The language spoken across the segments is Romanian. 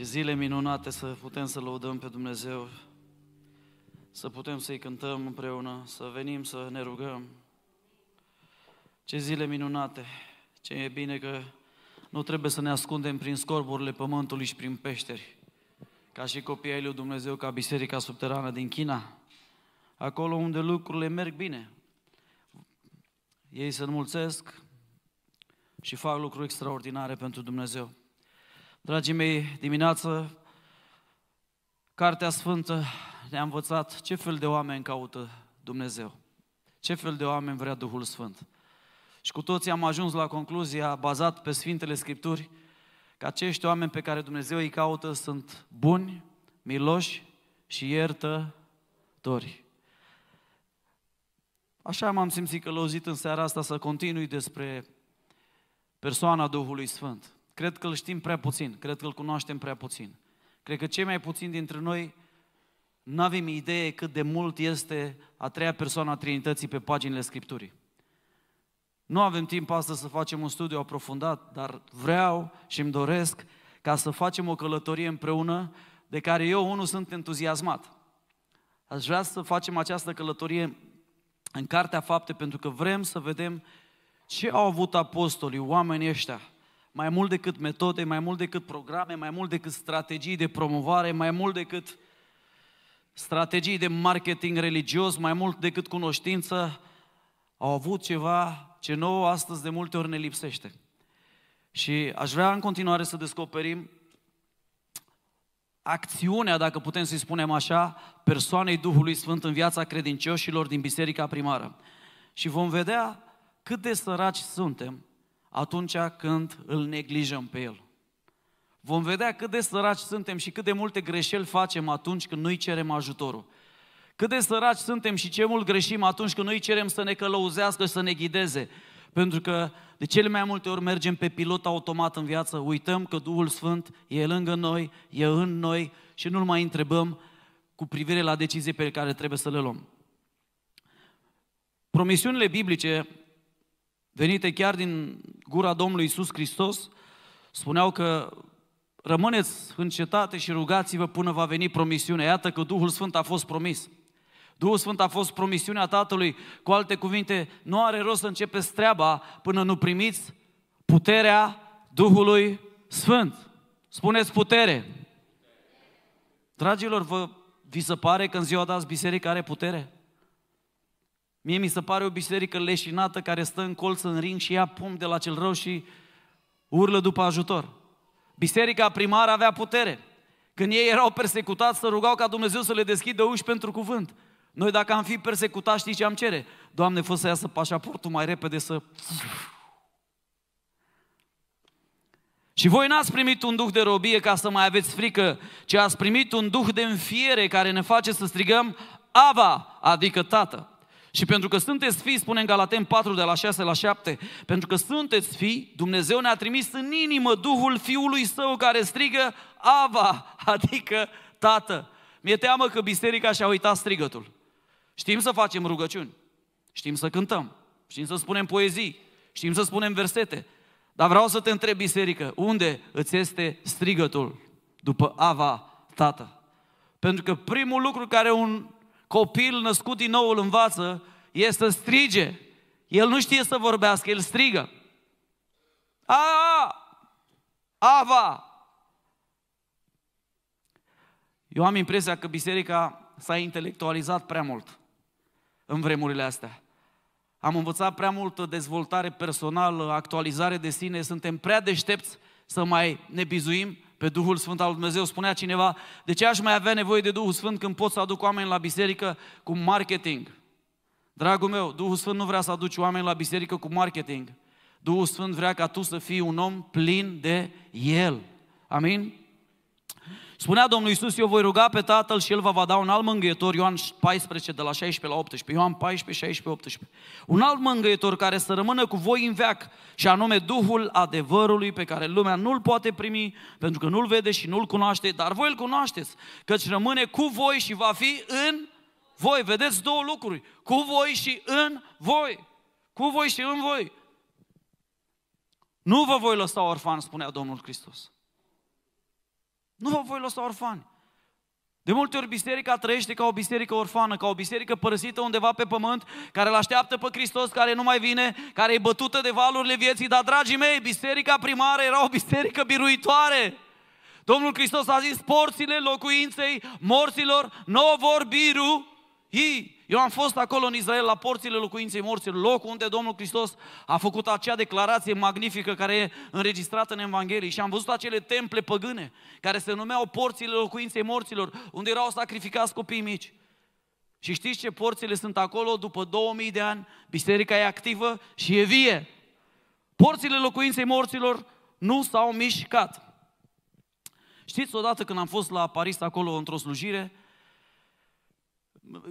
Ce zile minunate să putem să lăudăm pe Dumnezeu, să putem să-i cântăm împreună, să venim să ne rugăm. Ce zile minunate, ce e bine că nu trebuie să ne ascundem prin scorburile pământului și prin peșteri, ca și copiii ai lui Dumnezeu, ca biserica subterană din China, acolo unde lucrurile merg bine. Ei se înmulțesc și fac lucruri extraordinare pentru Dumnezeu. Dragii mei, dimineață, Cartea Sfântă ne-a învățat ce fel de oameni caută Dumnezeu, ce fel de oameni vrea Duhul Sfânt. Și cu toții am ajuns la concluzia, bazat pe Sfintele Scripturi, că acești oameni pe care Dumnezeu îi caută sunt buni, miloși și iertători. Așa m-am simțit călăuzit în seara asta să continui despre persoana Duhului Sfânt. Cred că îl știm prea puțin, cred că îl cunoaștem prea puțin. Cred că cei mai puțini dintre noi nu avem idee cât de mult este a treia persoană a Trinității pe paginile Scripturii. Nu avem timp astăzi să facem un studiu aprofundat, dar vreau și îmi doresc ca să facem o călătorie împreună de care eu, unul, sunt entuziasmat. Aș vrea să facem această călătorie în Cartea Fapte pentru că vrem să vedem ce au avut apostolii, oamenii ăștia, mai mult decât metode, mai mult decât programe, mai mult decât strategii de promovare, mai mult decât strategii de marketing religios, mai mult decât cunoștință, au avut ceva ce nouă astăzi de multe ori ne lipsește. Și aș vrea în continuare să descoperim acțiunea, dacă putem să-i spunem așa, persoanei Duhului Sfânt în viața credincioșilor din biserica primară. Și vom vedea cât de săraci suntem atunci când îl neglijăm pe El. Vom vedea cât de săraci suntem și cât de multe greșeli facem atunci când noi cerem ajutorul. Cât de săraci suntem și ce mult greșim atunci când noi cerem să ne călăuzească și să ne ghideze. Pentru că de cele mai multe ori mergem pe pilot automat în viață, uităm că Duhul Sfânt e lângă noi, e în noi și nu-L mai întrebăm cu privire la decizii pe care trebuie să le luăm. Promisiunile biblice venite chiar din gura Domnului Isus Hristos, spuneau că rămâneți în cetate și rugați-vă până va veni promisiunea. Iată că Duhul Sfânt a fost promis. Duhul Sfânt a fost promisiunea Tatălui. Cu alte cuvinte, nu are rost să începeți treaba până nu primiți puterea Duhului Sfânt. Spuneți putere. Dragilor, vă, vi se pare că în ziua de azi biserica are putere? Mie mi se pare o biserică leșinată care stă în colț în ring și ia pum de la cel rău și urlă după ajutor. Biserica primară avea putere. Când ei erau persecutați, să rugau ca Dumnezeu să le deschidă uși pentru cuvânt. Noi dacă am fi persecutați, știi ce am cere? Doamne, fă să iasă pașaportul mai repede să... Și voi n-ați primit un duh de robie ca să mai aveți frică, ci ați primit un duh de înfiere care ne face să strigăm Ava, adică Tată. Și pentru că sunteți fii, spune în Galaten 4 de la 6 la 7, pentru că sunteți fii, Dumnezeu ne-a trimis în inimă Duhul Fiului Său care strigă Ava, adică Tată. Mi-e teamă că biserica și-a uitat strigătul. Știm să facem rugăciuni, știm să cântăm, știm să spunem poezii, știm să spunem versete, dar vreau să te întreb, biserică, unde îți este strigătul după Ava, Tată? Pentru că primul lucru care un Copilul născut din nou îl învață, e să strige. El nu știe să vorbească, el strigă. A, Ava! Eu am impresia că biserica s-a intelectualizat prea mult în vremurile astea. Am învățat prea multă dezvoltare personală, actualizare de sine, suntem prea deștepți să mai ne bizuim pe Duhul Sfânt al lui Dumnezeu. Spunea cineva, de ce aș mai avea nevoie de Duhul Sfânt când pot să aduc oameni la biserică cu marketing? Dragul meu, Duhul Sfânt nu vrea să aduci oameni la biserică cu marketing. Duhul Sfânt vrea ca tu să fii un om plin de El. Amin? Spunea Domnul Iisus, eu voi ruga pe Tatăl și El va, va da un alt mângâietor, Ioan 14, de la 16 la 18, Ioan 14, 16, 18. Un alt mângâietor care să rămână cu voi în veac, și anume Duhul adevărului pe care lumea nu-L poate primi, pentru că nu-L vede și nu-L cunoaște, dar voi îl cunoașteți, căci rămâne cu voi și va fi în voi. Vedeți două lucruri, cu voi și în voi. Cu voi și în voi. Nu vă voi lăsa orfan, spunea Domnul Hristos. Nu vă voi lăsa orfani. De multe ori biserica trăiește ca o biserică orfană, ca o biserică părăsită undeva pe pământ, care îl așteaptă pe Hristos, care nu mai vine, care e bătută de valurile vieții. Dar, dragii mei, biserica primară era o biserică biruitoare. Domnul Hristos a zis, porțile locuinței morților nu vor birui. Eu am fost acolo în Israel, la porțile locuinței morților, locul unde Domnul Hristos a făcut acea declarație magnifică care e înregistrată în Evanghelie și am văzut acele temple păgâne care se numeau porțile locuinței morților, unde erau sacrificați copii mici. Și știți ce porțile sunt acolo? După 2000 de ani, biserica e activă și e vie. Porțile locuinței morților nu s-au mișcat. Știți, odată când am fost la Paris acolo într-o slujire,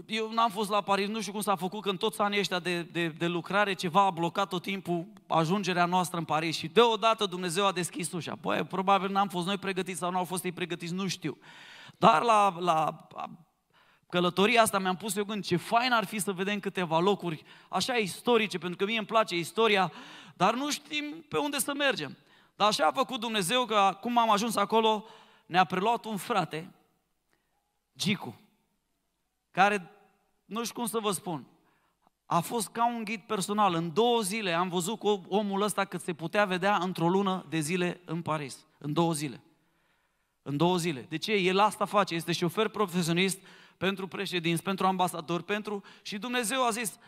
eu n-am fost la Paris, nu știu cum s-a făcut, că în toți anii ăștia de, de, de lucrare ceva a blocat tot timpul ajungerea noastră în Paris și deodată Dumnezeu a deschis ușa. Băi, probabil n-am fost noi pregătiți sau n au fost ei pregătiți, nu știu. Dar la, la călătoria asta mi-am pus eu gând, ce fain ar fi să vedem câteva locuri așa istorice, pentru că mie îmi place istoria, dar nu știm pe unde să mergem. Dar așa a făcut Dumnezeu că cum am ajuns acolo, ne-a preluat un frate, Gicu, care, nu știu cum să vă spun, a fost ca un ghid personal. În două zile am văzut cu omul ăsta cât se putea vedea într-o lună de zile în Paris. În două zile. În două zile. De ce? El asta face. Este șofer profesionist pentru președinți, pentru ambasador, pentru... Și Dumnezeu a zis,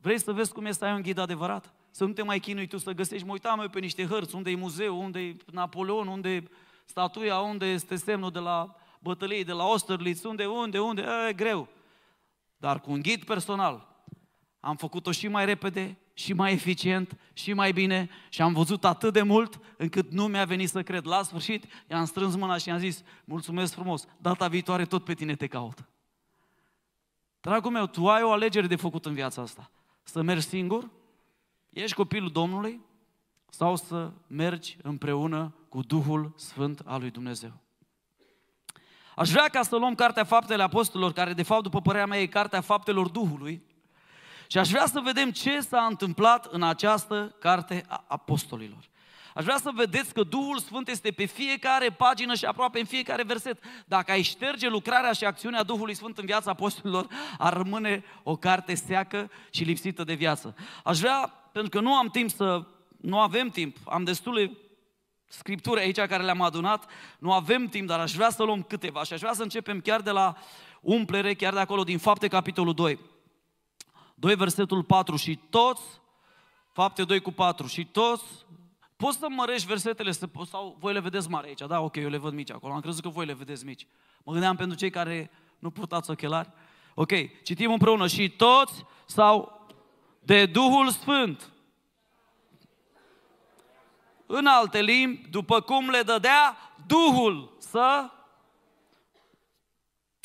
vrei să vezi cum este ai un ghid adevărat? Să nu te mai chinui tu să găsești. Mă uitam eu pe niște hărți, unde e muzeu, unde e Napoleon, unde e statuia, unde este semnul de la bătăliei, de la Austerlitz, unde, unde, unde, e, e greu. Dar cu un ghid personal am făcut-o și mai repede, și mai eficient, și mai bine și am văzut atât de mult încât nu mi-a venit să cred. La sfârșit i-am strâns mâna și i-am zis, mulțumesc frumos, data viitoare tot pe tine te caut. Dragul meu, tu ai o alegere de făcut în viața asta. Să mergi singur, ești copilul Domnului, sau să mergi împreună cu Duhul Sfânt al lui Dumnezeu. Aș vrea ca să luăm Cartea Faptele Apostolilor, care de fapt, după părerea mea, e Cartea Faptelor Duhului, și aș vrea să vedem ce s-a întâmplat în această Carte a Apostolilor. Aș vrea să vedeți că Duhul Sfânt este pe fiecare pagină și aproape în fiecare verset. Dacă ai șterge lucrarea și acțiunea Duhului Sfânt în viața apostolilor, ar rămâne o carte seacă și lipsită de viață. Aș vrea, pentru că nu am timp să... Nu avem timp, am destule scripturi aici care le-am adunat, nu avem timp, dar aș vrea să luăm câteva și aș vrea să începem chiar de la umplere, chiar de acolo, din fapte capitolul 2. 2 versetul 4 și toți, fapte 2 cu 4 și toți, poți să mărești versetele sau voi le vedeți mare aici, da, ok, eu le văd mici acolo, am crezut că voi le vedeți mici. Mă gândeam pentru cei care nu purtați ochelari. Ok, citim împreună și toți sau de Duhul Sfânt în alte limbi, după cum le dădea Duhul să...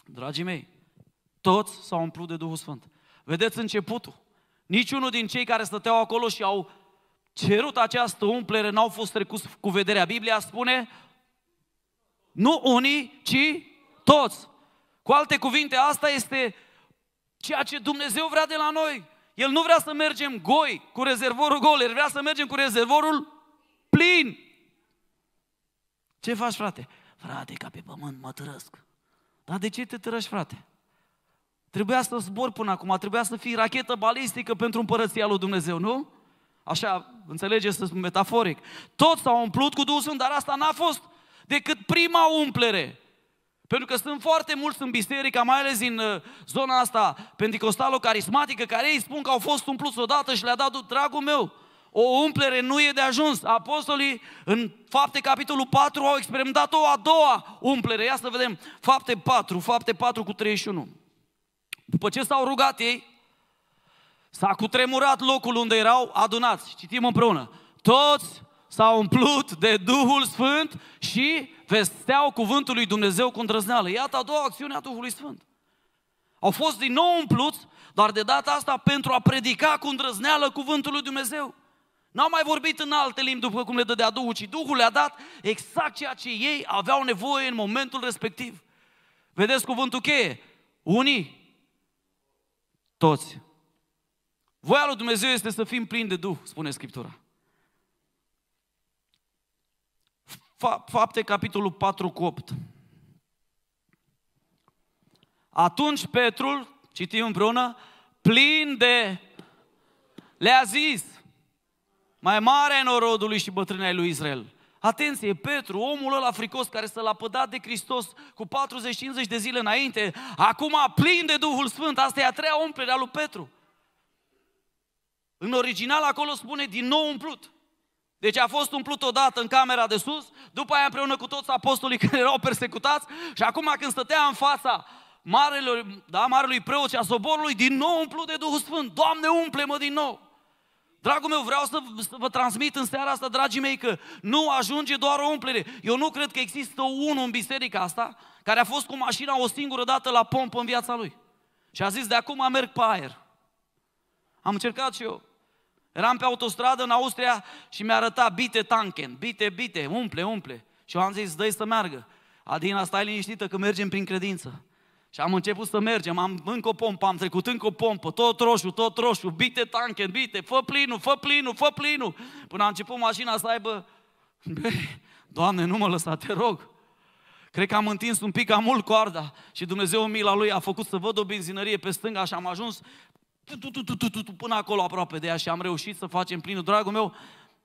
Dragii mei, toți s-au umplut de Duhul Sfânt. Vedeți începutul. Niciunul din cei care stăteau acolo și au cerut această umplere n-au fost trecuți cu vederea. Biblia spune, nu unii, ci toți. Cu alte cuvinte, asta este ceea ce Dumnezeu vrea de la noi. El nu vrea să mergem goi cu rezervorul gol, El vrea să mergem cu rezervorul plin. Ce faci, frate? Frate, ca pe pământ mă târăsc. Dar de ce te târăști, frate? Trebuia să zbor până acum, trebuia să fii rachetă balistică pentru împărăția lui Dumnezeu, nu? Așa, înțelegeți, să spun metaforic. Toți s-au umplut cu Duhul Sfânt, dar asta n-a fost decât prima umplere. Pentru că sunt foarte mulți în biserica, mai ales în uh, zona asta pentecostală carismatică care ei spun că au fost umpluți odată și le-a dat dragul meu o umplere nu e de ajuns. Apostolii în fapte capitolul 4 au experimentat o a doua umplere. Ia să vedem fapte 4, fapte 4 cu 31. După ce s-au rugat ei, s-a cutremurat locul unde erau adunați. Citim împreună. Toți s-au umplut de Duhul Sfânt și vesteau cuvântul lui Dumnezeu cu îndrăzneală. Iată a doua acțiune a Duhului Sfânt. Au fost din nou umpluți, dar de data asta pentru a predica cu îndrăzneală cuvântul lui Dumnezeu. N-au mai vorbit în alte limbi după cum le dădea Duhul, ci Duhul le-a dat exact ceea ce ei aveau nevoie în momentul respectiv. Vedeți cuvântul cheie? Unii, toți. Voia lui Dumnezeu este să fim plini de Duh, spune Scriptura. Fapte, capitolul 4 cu 8. Atunci Petrul, citim împreună, plin de... Le-a zis, mai mare în norodului și bătrâni lui Israel. Atenție, Petru, omul ăla fricos care s-a lapădat de Hristos cu 40-50 de zile înainte, acum plin de Duhul Sfânt, asta e a treia umplere a lui Petru. În original acolo spune din nou umplut. Deci a fost umplut odată în camera de sus, după aia împreună cu toți apostolii care erau persecutați și acum când stătea în fața marelui, da, marelui preot și a soborului, din nou umplut de Duhul Sfânt. Doamne, umple-mă din nou! Dragul meu, vreau să vă transmit în seara asta, dragii mei, că nu ajunge doar o umplere. Eu nu cred că există unul în biserica asta care a fost cu mașina o singură dată la pompă în viața lui. Și a zis, de acum merg pe aer. Am încercat și eu. Eram pe autostradă în Austria și mi-a arătat bite tanken, bite, bite, umple, umple. Și eu am zis, dă să meargă. Adina, stai liniștită că mergem prin credință. Și am început să mergem, am încă o pompă, am trecut încă o pompă, tot roșu, tot roșu, bite tanken, bite, fă plinul, fă plinul, fă plinul. Până a început mașina să aibă, Doamne, nu mă lăsa, te rog. Cred că am întins un pic am mult coarda și Dumnezeu mila lui a făcut să văd o benzinărie pe stânga și am ajuns până acolo aproape de ea și am reușit să facem plinul. Dragul meu,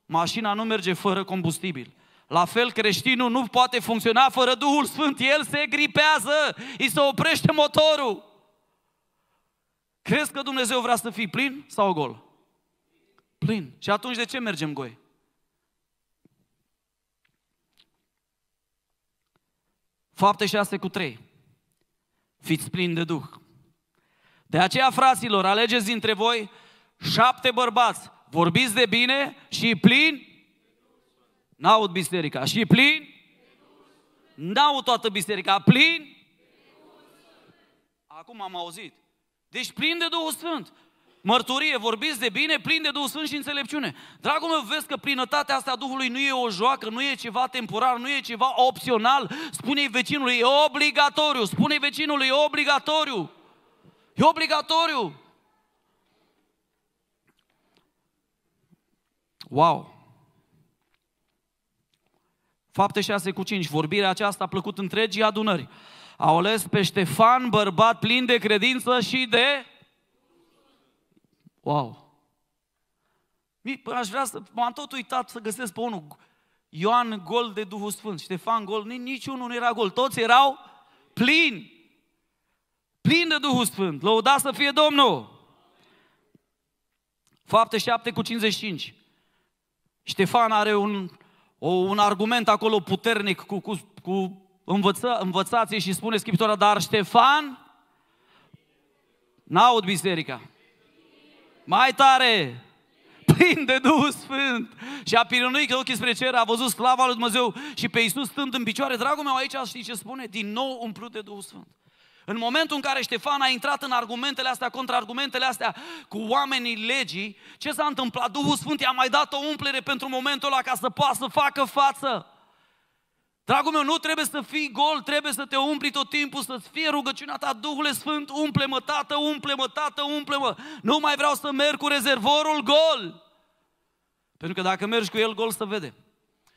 mașina nu merge fără combustibil. La fel, creștinul nu poate funcționa fără Duhul Sfânt. El se gripează, îi se oprește motorul. Crezi că Dumnezeu vrea să fii plin sau gol? Plin. Și atunci de ce mergem goi? Fapte 6 cu 3. Fiți plini de Duh. De aceea, fraților, alegeți dintre voi șapte bărbați, vorbiți de bine și plini N-aud biserica. Și plin? N-aud toată biserica. Plin? Acum am auzit. Deci plin de Duhul Sfânt. Mărturie, vorbiți de bine, plin de Duhul Sfânt și înțelepciune. Dragul meu, vezi că plinătatea asta a Duhului nu e o joacă, nu e ceva temporar, nu e ceva opțional. Spune-i vecinului, e obligatoriu. Spune-i vecinului, e obligatoriu. E obligatoriu. Wow! Fapte 6 cu 5. Vorbirea aceasta a plăcut întregii adunări. Au ales pe Ștefan, bărbat plin de credință și de... Wow! Aș vrea să... M-am tot uitat să găsesc pe unul. Ioan gol de Duhul Sfânt, Ștefan gol, niciunul nu era gol, toți erau plini. Plini de Duhul Sfânt, lăuda să fie Domnul. Fapte 7 cu 55. Ștefan are un o, un argument acolo puternic cu, cu, cu învăța, învățații și spune Scriptura, dar Ștefan, n-aud biserica, mai tare, plin de Duhul Sfânt și a pirunuit ochii spre cer, a văzut slava lui Dumnezeu și pe Iisus stând în picioare, dragul meu, aici știi ce spune? Din nou umplut de Duhul Sfânt. În momentul în care Ștefan a intrat în argumentele astea, contraargumentele astea cu oamenii legii, ce s-a întâmplat? Duhul Sfânt i-a mai dat o umplere pentru momentul ăla ca să poată să facă față. Dragul meu, nu trebuie să fii gol, trebuie să te umpli tot timpul, să-ți fie rugăciunea ta, Duhul Sfânt, umple-mă, Tată, umple-mă, Tată, umple-mă. Nu mai vreau să merg cu rezervorul gol. Pentru că dacă mergi cu el gol, să vede.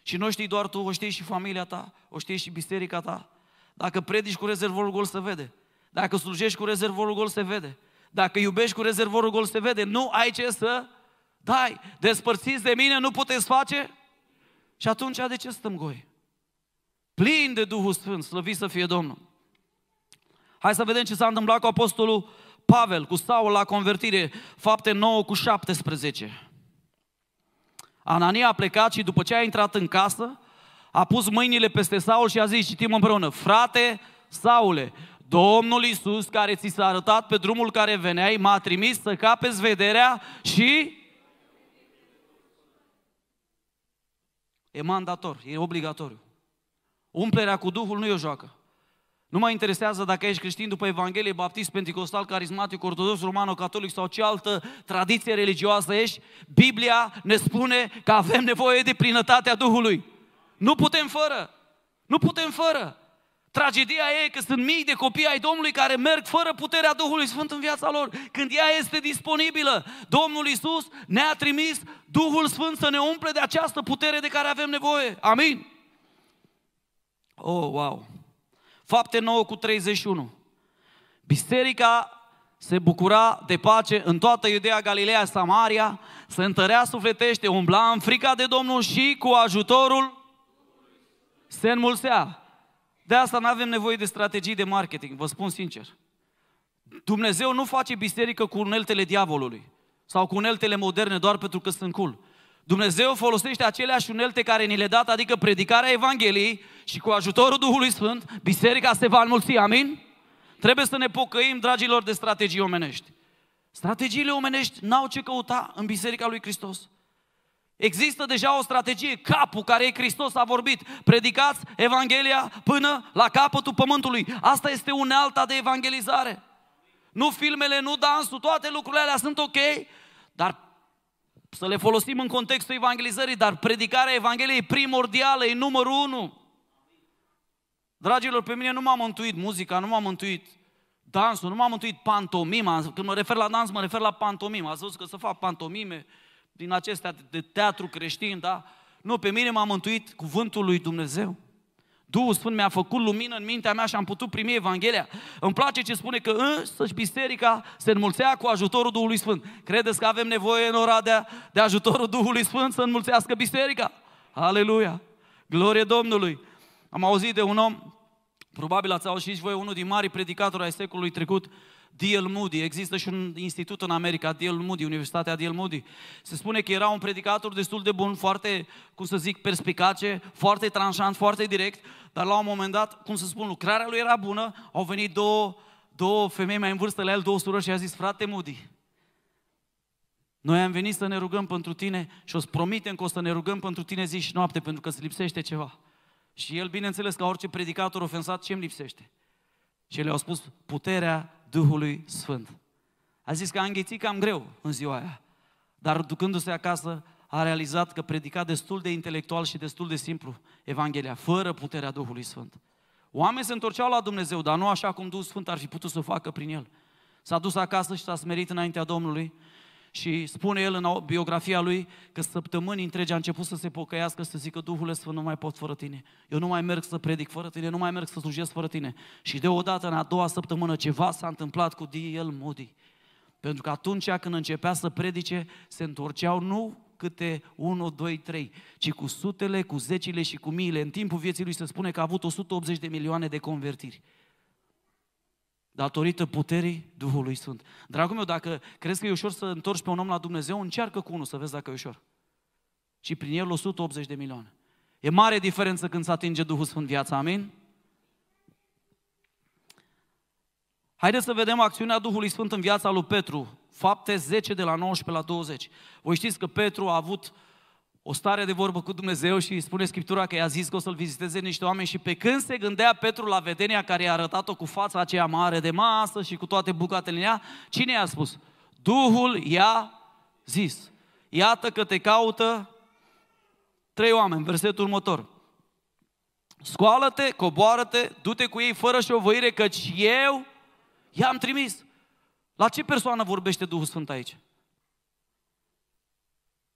Și nu știi doar tu, o știi și familia ta, o știi și biserica ta. Dacă predici cu rezervorul gol, să vede. Dacă slujești cu rezervorul gol, se vede. Dacă iubești cu rezervorul gol, se vede. Nu ai ce să dai. Despărțiți de mine, nu puteți face? Și atunci de ce stăm goi? Plin de Duhul Sfânt, slăvit să fie Domnul. Hai să vedem ce s-a întâmplat cu apostolul Pavel, cu Saul la convertire, fapte 9 cu 17. Anania a plecat și după ce a intrat în casă, a pus mâinile peste Saul și a zis, citim împreună, frate Saule, Domnul Isus care ți s-a arătat pe drumul care veneai, m-a trimis să capezi vederea și E mandator, e obligatoriu. Umplerea cu Duhul nu e o joacă. Nu mă interesează dacă ești creștin după Evanghelie, baptist, pentecostal, carismatic, ortodox, romano-catolic sau ce altă tradiție religioasă ești, Biblia ne spune că avem nevoie de plinătatea Duhului. Nu putem fără! Nu putem fără! Tragedia e că sunt mii de copii ai Domnului care merg fără puterea Duhului Sfânt în viața lor, când ea este disponibilă. Domnul Isus ne-a trimis Duhul Sfânt să ne umple de această putere de care avem nevoie. Amin? Oh, wow! Fapte 9 cu 31. Biserica se bucura de pace în toată Iudea, Galileea, Samaria, se întărea sufletește, umbla în frica de Domnul și cu ajutorul se înmulțea. De asta nu avem nevoie de strategii de marketing, vă spun sincer. Dumnezeu nu face biserică cu uneltele diavolului sau cu uneltele moderne doar pentru că sunt cool. Dumnezeu folosește aceleași unelte care ni le dat, adică predicarea Evangheliei și cu ajutorul Duhului Sfânt, biserica se va înmulți, amin? Trebuie să ne pocăim, dragilor, de strategii omenești. Strategiile omenești n-au ce căuta în biserica lui Hristos. Există deja o strategie, capul care e Hristos a vorbit. Predicați Evanghelia până la capătul pământului. Asta este unealta de evangelizare. Nu filmele, nu dansul, toate lucrurile alea sunt ok, dar să le folosim în contextul evangelizării, dar predicarea Evangheliei primordială, e numărul unu. Dragilor, pe mine nu m-a mântuit muzica, nu m-a mântuit dansul, nu m-a mântuit pantomima. Când mă refer la dans, mă refer la pantomima. Ați văzut că să fac pantomime, din acestea de teatru creștin, da? Nu, pe mine m-a mântuit cuvântul lui Dumnezeu. Duhul Sfânt mi-a făcut lumină în mintea mea și am putut primi Evanghelia. Îmi place ce spune că însăși biserica se înmulțea cu ajutorul Duhului Sfânt. Credeți că avem nevoie în Oradea de ajutorul Duhului Sfânt să înmulțească biserica? Aleluia! Glorie Domnului! Am auzit de un om, probabil ați auzit și voi, unul din mari predicatori ai secolului trecut, D.L. Moody, există și un institut în America, D.L. Moody, Universitatea D.L. Moody. Se spune că era un predicator destul de bun, foarte, cum să zic, perspicace, foarte tranșant, foarte direct, dar la un moment dat, cum să spun, lucrarea lui era bună, au venit două, două femei mai în vârstă la el, două surori și a zis, frate Moody, noi am venit să ne rugăm pentru tine și o să promitem că o să ne rugăm pentru tine zi și noapte, pentru că îți lipsește ceva. Și el, bineînțeles, ca orice predicator ofensat, ce îmi lipsește? Și le-au spus, puterea Duhului Sfânt. A zis că a înghițit cam greu în ziua aia, dar ducându-se acasă a realizat că predica destul de intelectual și destul de simplu Evanghelia, fără puterea Duhului Sfânt. Oamenii se întorceau la Dumnezeu, dar nu așa cum Duhul Sfânt ar fi putut să o facă prin el. S-a dus acasă și s-a smerit înaintea Domnului și spune el în biografia lui că săptămâni întregi a început să se pocăiască să zică Duhul Sfânt nu mai pot fără tine. Eu nu mai merg să predic fără tine, nu mai merg să slujesc fără tine. Și deodată în a doua săptămână ceva s-a întâmplat cu D.L. Moody. Pentru că atunci când începea să predice, se întorceau nu câte 1, 2, 3, ci cu sutele, cu zecile și cu miile. În timpul vieții lui se spune că a avut 180 de milioane de convertiri datorită puterii Duhului Sfânt. Dragul meu, dacă crezi că e ușor să întorci pe un om la Dumnezeu, încearcă cu unul să vezi dacă e ușor. Și prin el 180 de milioane. E mare diferență când se atinge Duhul Sfânt viața, amin? Haideți să vedem acțiunea Duhului Sfânt în viața lui Petru, fapte 10 de la 19 la 20. Voi știți că Petru a avut uh, o stare de vorbă cu Dumnezeu și spune Scriptura că i-a zis că o să-l viziteze niște oameni și pe când se gândea Petru la vedenia care i-a arătat-o cu fața aceea mare de masă și cu toate bucatele în ea, cine i-a spus? Duhul i-a zis, iată că te caută trei oameni, versetul următor. Scoală-te, coboară-te, du-te cu ei fără șovăire, căci eu i-am trimis. La ce persoană vorbește Duhul Sfânt aici?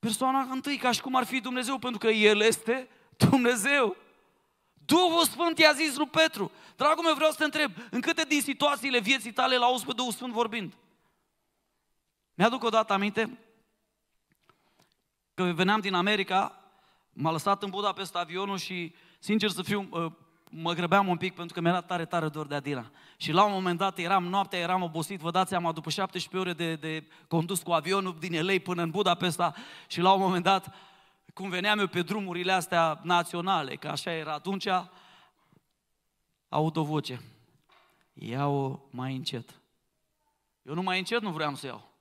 persoana întâi, ca și cum ar fi Dumnezeu, pentru că El este Dumnezeu. Duhul Sfânt i-a zis lui Petru, dragul meu vreau să te întreb, în câte din situațiile vieții tale la auzi pe Duhul Sfânt vorbind? Mi-aduc o dată aminte că veneam din America, m-a lăsat în Budapest avionul și, sincer să fiu, mă grăbeam un pic pentru că mi-era tare, tare dor de Adina. Și la un moment dat eram noaptea, eram obosit, vă dați seama, după 17 ore de, de condus cu avionul din Elei până în Budapesta și la un moment dat, cum veneam eu pe drumurile astea naționale, că așa era atunci, aud o voce. Iau o mai încet. Eu nu mai încet nu vreau să iau.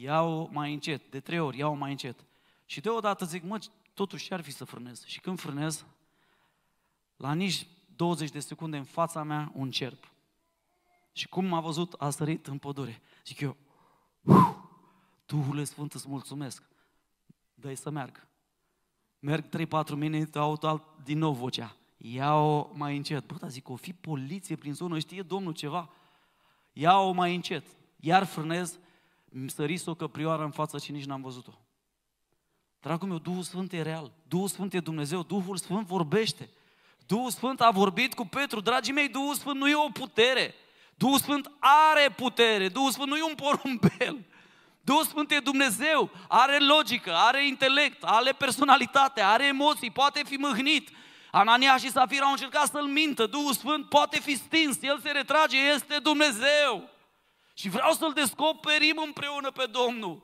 Iau mai încet, de trei ori, iau mai încet. Și deodată zic, mă, totuși ar fi să frânez. Și când frânez, la nici 20 de secunde în fața mea un cerp. Și cum m-a văzut, a sărit în pădure. Zic eu, Duhule Sfânt îți mulțumesc, dă să merg. Merg 3-4 minute, aud alt, din nou vocea. Ia-o mai încet. Bă, dar zic, o fi poliție prin zonă, știe domnul ceva. Ia-o mai încet. Iar frânez, îmi săris o căprioară în față și nici n-am văzut-o. Dragul meu, Duhul Sfânt e real. Duhul Sfânt e Dumnezeu. Duhul Sfânt vorbește. Duhul Sfânt a vorbit cu Petru. Dragii mei, Duhul Sfânt nu e o putere. Duhul Sfânt are putere. Duhul Sfânt nu e un porumbel. Duhul Sfânt e Dumnezeu, are logică, are intelect, are personalitate, are emoții, poate fi mâhnit. Anania și Safira au încercat să-l mintă, Duhul Sfânt poate fi stins, el se retrage, este Dumnezeu. Și vreau să-L descoperim împreună pe Domnul.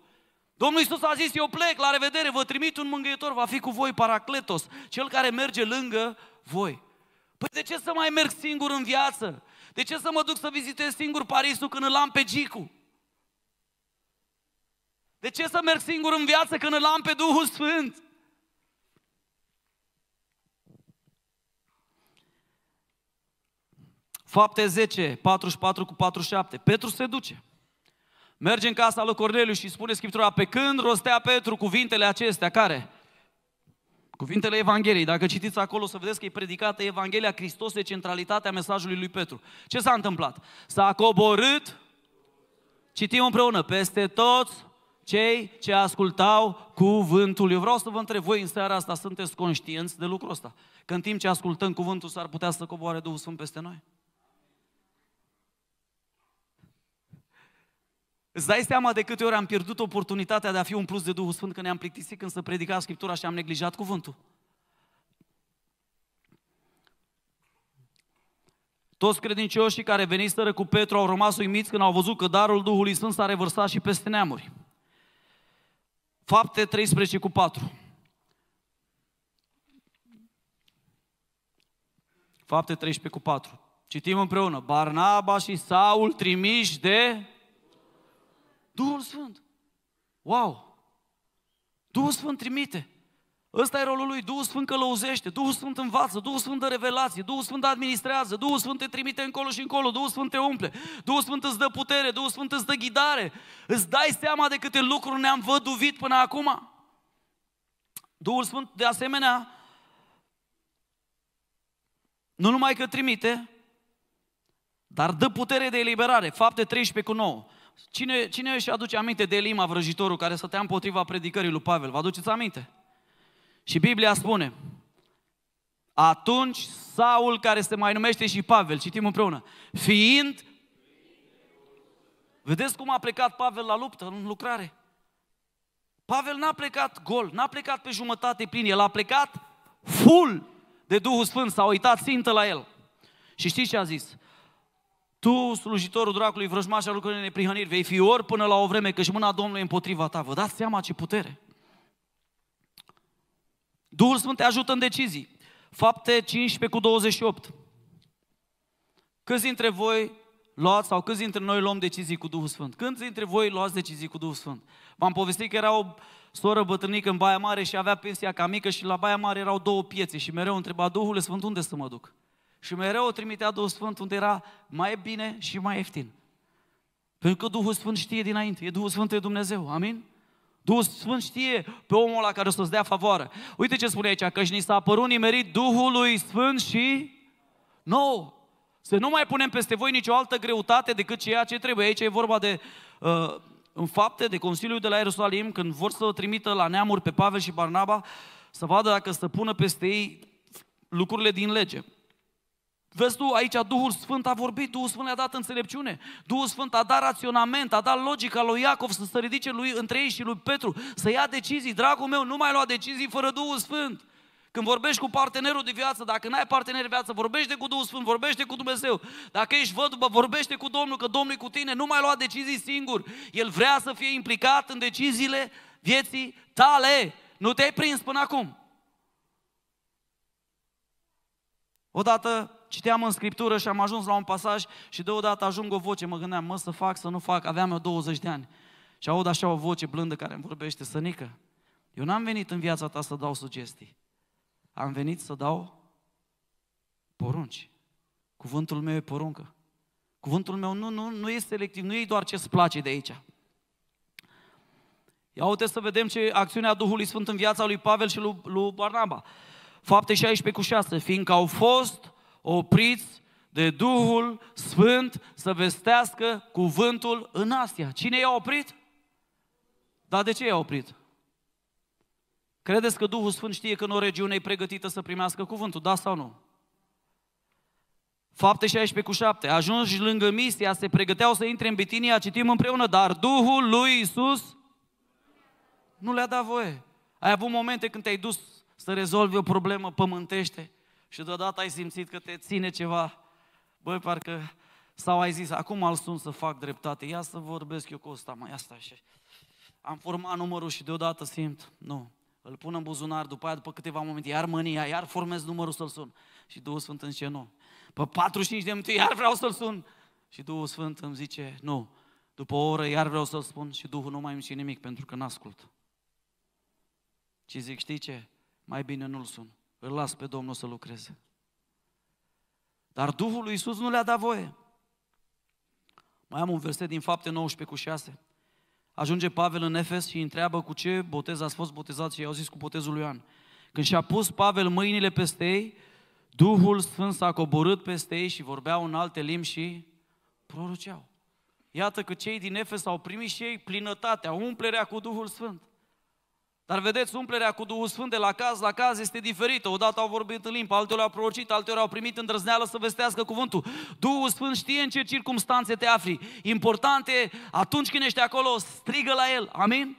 Domnul Iisus a zis, eu plec, la revedere, vă trimit un mângâietor, va fi cu voi Paracletos, cel care merge lângă voi. Păi de ce să mai merg singur în viață? De ce să mă duc să vizitez singur Parisul când îl am pe Gicu? De ce să merg singur în viață când îl am pe Duhul Sfânt? Fapte 10, 44 cu 47. Petru se duce. Merge în casa lui Corneliu și spune Scriptura, pe când rostea Petru cuvintele acestea, care? Cuvintele Evangheliei, dacă citiți acolo, o să vedeți că e predicată Evanghelia Hristos de centralitatea mesajului lui Petru. Ce s-a întâmplat? S-a coborât, citim împreună, peste toți cei ce ascultau cuvântul. Eu vreau să vă întreb, voi în seara asta sunteți conștienți de lucrul ăsta? Că în timp ce ascultăm cuvântul s-ar putea să coboare Duhul Sfânt peste noi? Îți dai seama de câte ori am pierdut oportunitatea de a fi un plus de Duhul Sfânt că ne-am plictisit când să predica Scriptura și am neglijat cuvântul. Toți credincioșii care veniseră cu Petru au rămas uimiți când au văzut că darul Duhului Sfânt s-a revărsat și peste neamuri. Fapte 13 cu 4. Fapte 13 cu 4. Citim împreună. Barnaba și Saul trimiși de Duhul Sfânt. Wow! Duhul Sfânt trimite. Ăsta e rolul lui. Duhul Sfânt călăuzește, Duhul Sfânt învață, Duhul Sfânt dă revelație, Duhul Sfânt administrează, Duhul Sfânt te trimite încolo și încolo, Duhul Sfânt te umple, Duhul Sfânt îți dă putere, Duhul Sfânt îți dă ghidare. Îți dai seama de câte lucruri ne-am văduvit până acum. Duhul Sfânt, de asemenea, nu numai că trimite, dar dă putere de eliberare. Fapte 13 cu 9. Cine, cine își aduce aminte de Lima, vrăjitorul, care stătea împotriva predicării lui Pavel? Vă aduceți aminte? Și Biblia spune, atunci Saul, care se mai numește și Pavel, citim împreună, fiind... Vedeți cum a plecat Pavel la luptă, în lucrare? Pavel n-a plecat gol, n-a plecat pe jumătate plin, el a plecat full de Duhul Sfânt, s-a uitat țintă la el. Și știți ce a zis? Tu, slujitorul dracului, vrăjmașa lucrurilor neprihăniri, vei fi ori până la o vreme, că și mâna Domnului e împotriva ta. Vă dați seama ce putere! Duhul Sfânt te ajută în decizii. Fapte 15 cu 28. Câți dintre voi luați sau câți dintre noi luăm decizii cu Duhul Sfânt? Câți dintre voi luați decizii cu Duhul sfânt. V-am povestit că era o soră bătrânică în Baia Mare și avea pensia ca mică și la Baia Mare erau două piețe și mereu întreba Duhul Sfânt unde să mă duc? Și mereu o trimitea Duhul Sfânt unde era mai bine și mai ieftin. Pentru că Duhul Sfânt știe dinainte. E Duhul Sfânt e Dumnezeu. Amin? Duhul Sfânt știe pe omul la care o să-ți dea favoare. Uite ce spune aici, că și ni s-a părut nimerit Duhului Sfânt și nou. Să nu mai punem peste voi nicio altă greutate decât ceea ce trebuie. Aici e vorba de, uh, în fapte, de Consiliul de la Ierusalim, când vor să o trimită la neamuri pe Pavel și Barnaba, să vadă dacă să pună peste ei lucrurile din lege. Vezi tu, aici Duhul Sfânt a vorbit, Duhul Sfânt le-a dat înțelepciune, Duhul Sfânt a dat raționament, a dat logica lui Iacov să se ridice lui, între ei și lui Petru, să ia decizii. Dragul meu, nu mai lua decizii fără Duhul Sfânt. Când vorbești cu partenerul de viață, dacă n-ai partener de viață, vorbește cu Duhul Sfânt, vorbește cu Dumnezeu. Dacă ești văduvă, vorbește cu Domnul, că Domnul e cu tine. Nu mai lua decizii singur. El vrea să fie implicat în deciziile vieții tale. Nu te-ai prins până acum. Odată Citeam în Scriptură și am ajuns la un pasaj și deodată ajung o voce, mă gândeam, mă, să fac, să nu fac, aveam eu 20 de ani. Și aud așa o voce blândă care îmi vorbește, sănică, eu n-am venit în viața ta să dau sugestii, am venit să dau porunci. Cuvântul meu e poruncă. Cuvântul meu nu, nu, nu e selectiv, nu e doar ce-ți place de aici. Ia uite să vedem ce acțiunea Duhului Sfânt în viața lui Pavel și lui, lui Barnaba. Fapte 16 cu 6. Fiindcă au fost opriți de Duhul Sfânt să vestească cuvântul în Asia. Cine i-a oprit? Dar de ce i-a oprit? Credeți că Duhul Sfânt știe că o regiune e pregătită să primească cuvântul, da sau nu? Fapte 16 cu 7. Ajunși lângă Misia, se pregăteau să intre în Bitinia, citim împreună, dar Duhul lui Isus nu le-a dat voie. Ai avut momente când te-ai dus să rezolvi o problemă pământește și deodată ai simțit că te ține ceva, băi, parcă, sau ai zis, acum îl sun să fac dreptate, ia să vorbesc eu cu ăsta, mai asta așa. Am format numărul și deodată simt, nu, îl pun în buzunar, după aia, după câteva momente, iar mânia, iar formez numărul să-l sun. Și Duhul Sfânt îmi zice, nu. Pe 45 de minute, iar vreau să-l sun. Și Duhul Sfânt îmi zice, nu. După o oră, iar vreau să-l spun și Duhul nu mai îmi zice nimic, pentru că n-ascult. Și zic, știi ce? Mai bine nu-l sun îl las pe Domnul să lucreze. Dar Duhul lui Iisus nu le-a dat voie. Mai am un verset din fapte 19 cu 6. Ajunge Pavel în Efes și întreabă cu ce botez a fost botezat și i-au zis cu botezul lui Ioan. Când și-a pus Pavel mâinile peste ei, Duhul Sfânt s-a coborât peste ei și vorbeau în alte limbi și proruceau. Iată că cei din Efes au primit și ei plinătatea, umplerea cu Duhul Sfânt. Dar vedeți, umplerea cu Duhul Sfânt de la caz la caz este diferită. Odată au vorbit în limbă, alteori au prorocit, alteori au primit îndrăzneală să vestească cuvântul. Duhul Sfânt știe în ce circunstanțe te afli. Important e, atunci când ești acolo, strigă la El. Amin?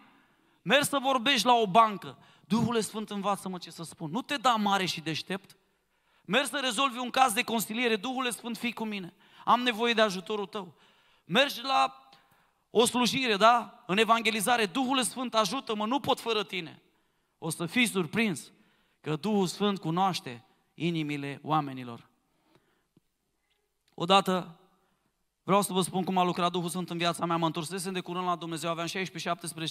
Mergi să vorbești la o bancă. Duhul Sfânt învață-mă ce să spun. Nu te da mare și deștept. Mergi să rezolvi un caz de consiliere. Duhul Sfânt, fii cu mine. Am nevoie de ajutorul tău. Mergi la o slujire, da? În evangelizare, Duhul Sfânt ajută-mă, nu pot fără tine. O să fii surprins că Duhul Sfânt cunoaște inimile oamenilor. Odată Vreau să vă spun cum a lucrat Duhul Sfânt în viața mea. Mă întorsesem de curând la Dumnezeu, aveam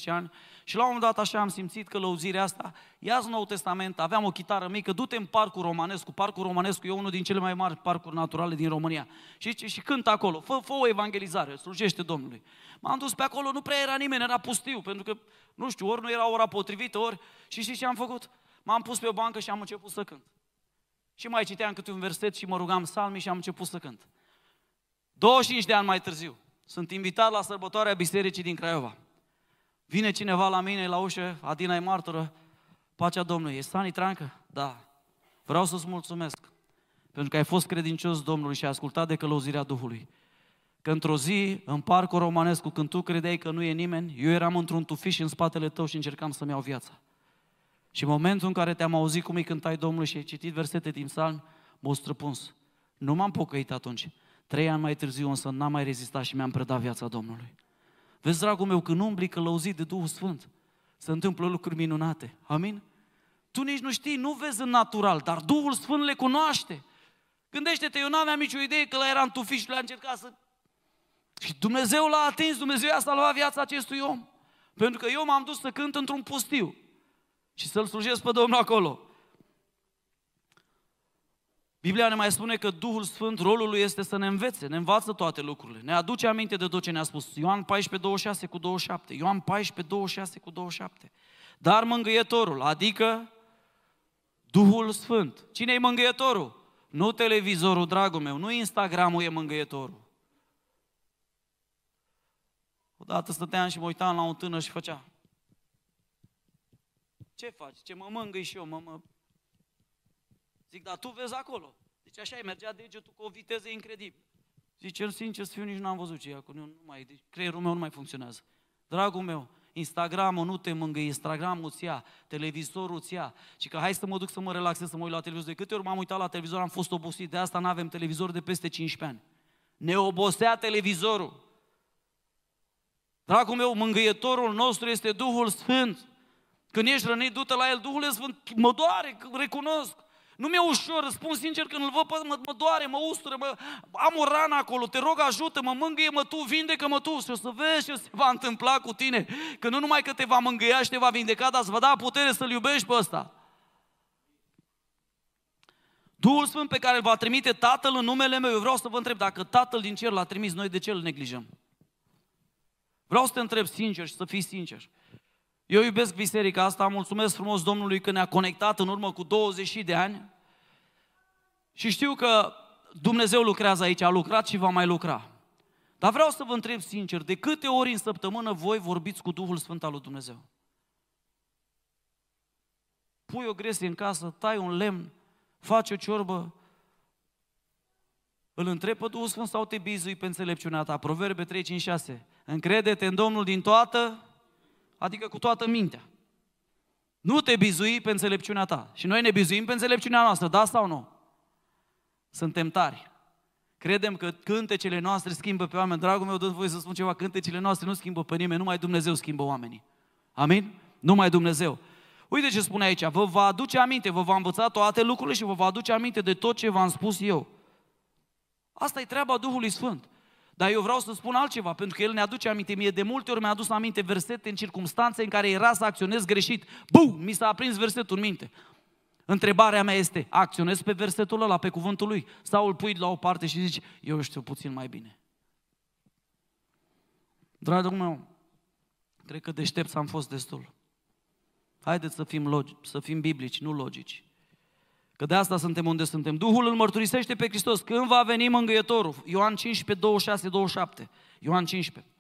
16-17 ani și la un moment dat așa am simțit că lăuzirea asta, ia nou testament, aveam o chitară mică, du-te în Parcul Romanescu. Parcul Romanescu e unul din cele mai mari parcuri naturale din România. Și, și, și cânt acolo, fă, fă o evangelizare, slujește Domnului. M-am dus pe acolo, nu prea era nimeni, era pustiu, pentru că, nu știu, ori nu era ora potrivită, ori... Și știți ce am făcut? M-am pus pe o bancă și am început să cânt. Și mai citeam câte un verset și mă rugam salmi și am început să cânt. 25 de ani mai târziu, sunt invitat la sărbătoarea bisericii din Craiova. Vine cineva la mine la ușă, Adina e martoră, pacea Domnului. E Sani Trancă? Da. Vreau să-ți mulțumesc pentru că ai fost credincios Domnului și ai ascultat de călăuzirea Duhului. Că într-o zi, în parcul romanescu, când tu credeai că nu e nimeni, eu eram într-un tufiș în spatele tău și încercam să-mi iau viața. Și în momentul în care te-am auzit cum îi cântai Domnului și ai citit versete din psalm, m au străpuns. Nu m-am pocăit atunci, Trei ani mai târziu însă n-am mai rezistat și mi-am predat viața Domnului. Vezi, dragul meu, când umbli călăuzit de Duhul Sfânt, se întâmplă lucruri minunate. Amin? Tu nici nu știi, nu vezi în natural, dar Duhul Sfânt le cunoaște. Gândește-te, eu n-aveam nicio idee că la era tufiș și le a încercat să... Și Dumnezeu l-a atins, Dumnezeu i-a salvat viața acestui om. Pentru că eu m-am dus să cânt într-un pustiu și să-L slujesc pe Domnul acolo. Biblia ne mai spune că Duhul Sfânt, rolul lui este să ne învețe, ne învață toate lucrurile. Ne aduce aminte de tot ce ne-a spus. Ioan 14, 26 cu 27. Ioan 14, 26 cu 27. Dar mângâietorul, adică Duhul Sfânt. Cine e mângâietorul? Nu televizorul, dragul meu, nu Instagramul e mângâietorul. Odată stăteam și mă uitam la un tânăr și făcea. Ce faci? Ce mă mângâi și eu, mă, mă Zic, dar tu vezi acolo. Deci așa e, mergea degetul cu o viteză incredibilă. Zice, cel sincer să fiu, nici n-am văzut ce e acolo, nu mai, deci creierul meu nu mai funcționează. Dragul meu, Instagram-ul nu te Instagram-ul ți ia, televizorul ți ia. Și că hai să mă duc să mă relaxez, să mă uit la televizor. De câte ori m-am uitat la televizor, am fost obosit, de asta nu avem televizor de peste 15 ani. Ne obosea televizorul. Dragul meu, mângâietorul nostru este Duhul Sfânt. Când ești rănit, du-te la El, Duhul Sfânt, mă doare, recunosc. Nu mi-e ușor, spun sincer când îl văd, mă, mă doare, mă ustură, mă, am o rană acolo, te rog ajută-mă, mângâie-mă tu, vindecă-mă tu și o să vezi ce se va întâmpla cu tine. Că nu numai că te va mângâia și te va vindeca, dar îți va da putere să-L iubești pe ăsta. Duhul Sfânt pe care îl va trimite Tatăl în numele meu, eu vreau să vă întreb, dacă Tatăl din cer l-a trimis, noi de ce îl neglijăm? Vreau să te întreb sincer și să fii sincer. Eu iubesc biserica asta, mulțumesc frumos Domnului că ne-a conectat în urmă cu 20 de ani și știu că Dumnezeu lucrează aici, a lucrat și va mai lucra. Dar vreau să vă întreb sincer, de câte ori în săptămână voi vorbiți cu Duhul Sfânt al lui Dumnezeu? Pui o gresie în casă, tai un lemn, faci o ciorbă, îl întrebi pe Duhul Sfânt sau te bizui pe înțelepciunea ta? Proverbe 3, 5, 6. Încrede-te în Domnul din toată adică cu toată mintea. Nu te bizui pe înțelepciunea ta. Și noi ne bizuim pe înțelepciunea noastră, da sau nu? Suntem tari. Credem că cântecele noastre schimbă pe oameni. Dragul meu, dă voi să spun ceva, cântecele noastre nu schimbă pe nimeni, numai Dumnezeu schimbă oamenii. Amin? Numai Dumnezeu. Uite ce spune aici, vă va aduce aminte, vă va învăța toate lucrurile și vă va aduce aminte de tot ce v-am spus eu. Asta e treaba Duhului Sfânt. Dar eu vreau să spun altceva, pentru că el ne aduce aminte. Mie de multe ori mi-a adus aminte versete în circunstanțe în care era să acționez greșit. Bum! Mi s-a aprins versetul în minte. Întrebarea mea este, acționez pe versetul ăla, pe cuvântul lui? Sau îl pui la o parte și zici, eu știu puțin mai bine. Dragul meu, cred că deștept am fost destul. Haideți să fim, logi, să fim biblici, nu logici. Că de asta suntem unde suntem. Duhul îl mărturisește pe Hristos. Când va veni mângâietorul? Ioan 15, 26, 27. Ioan 15.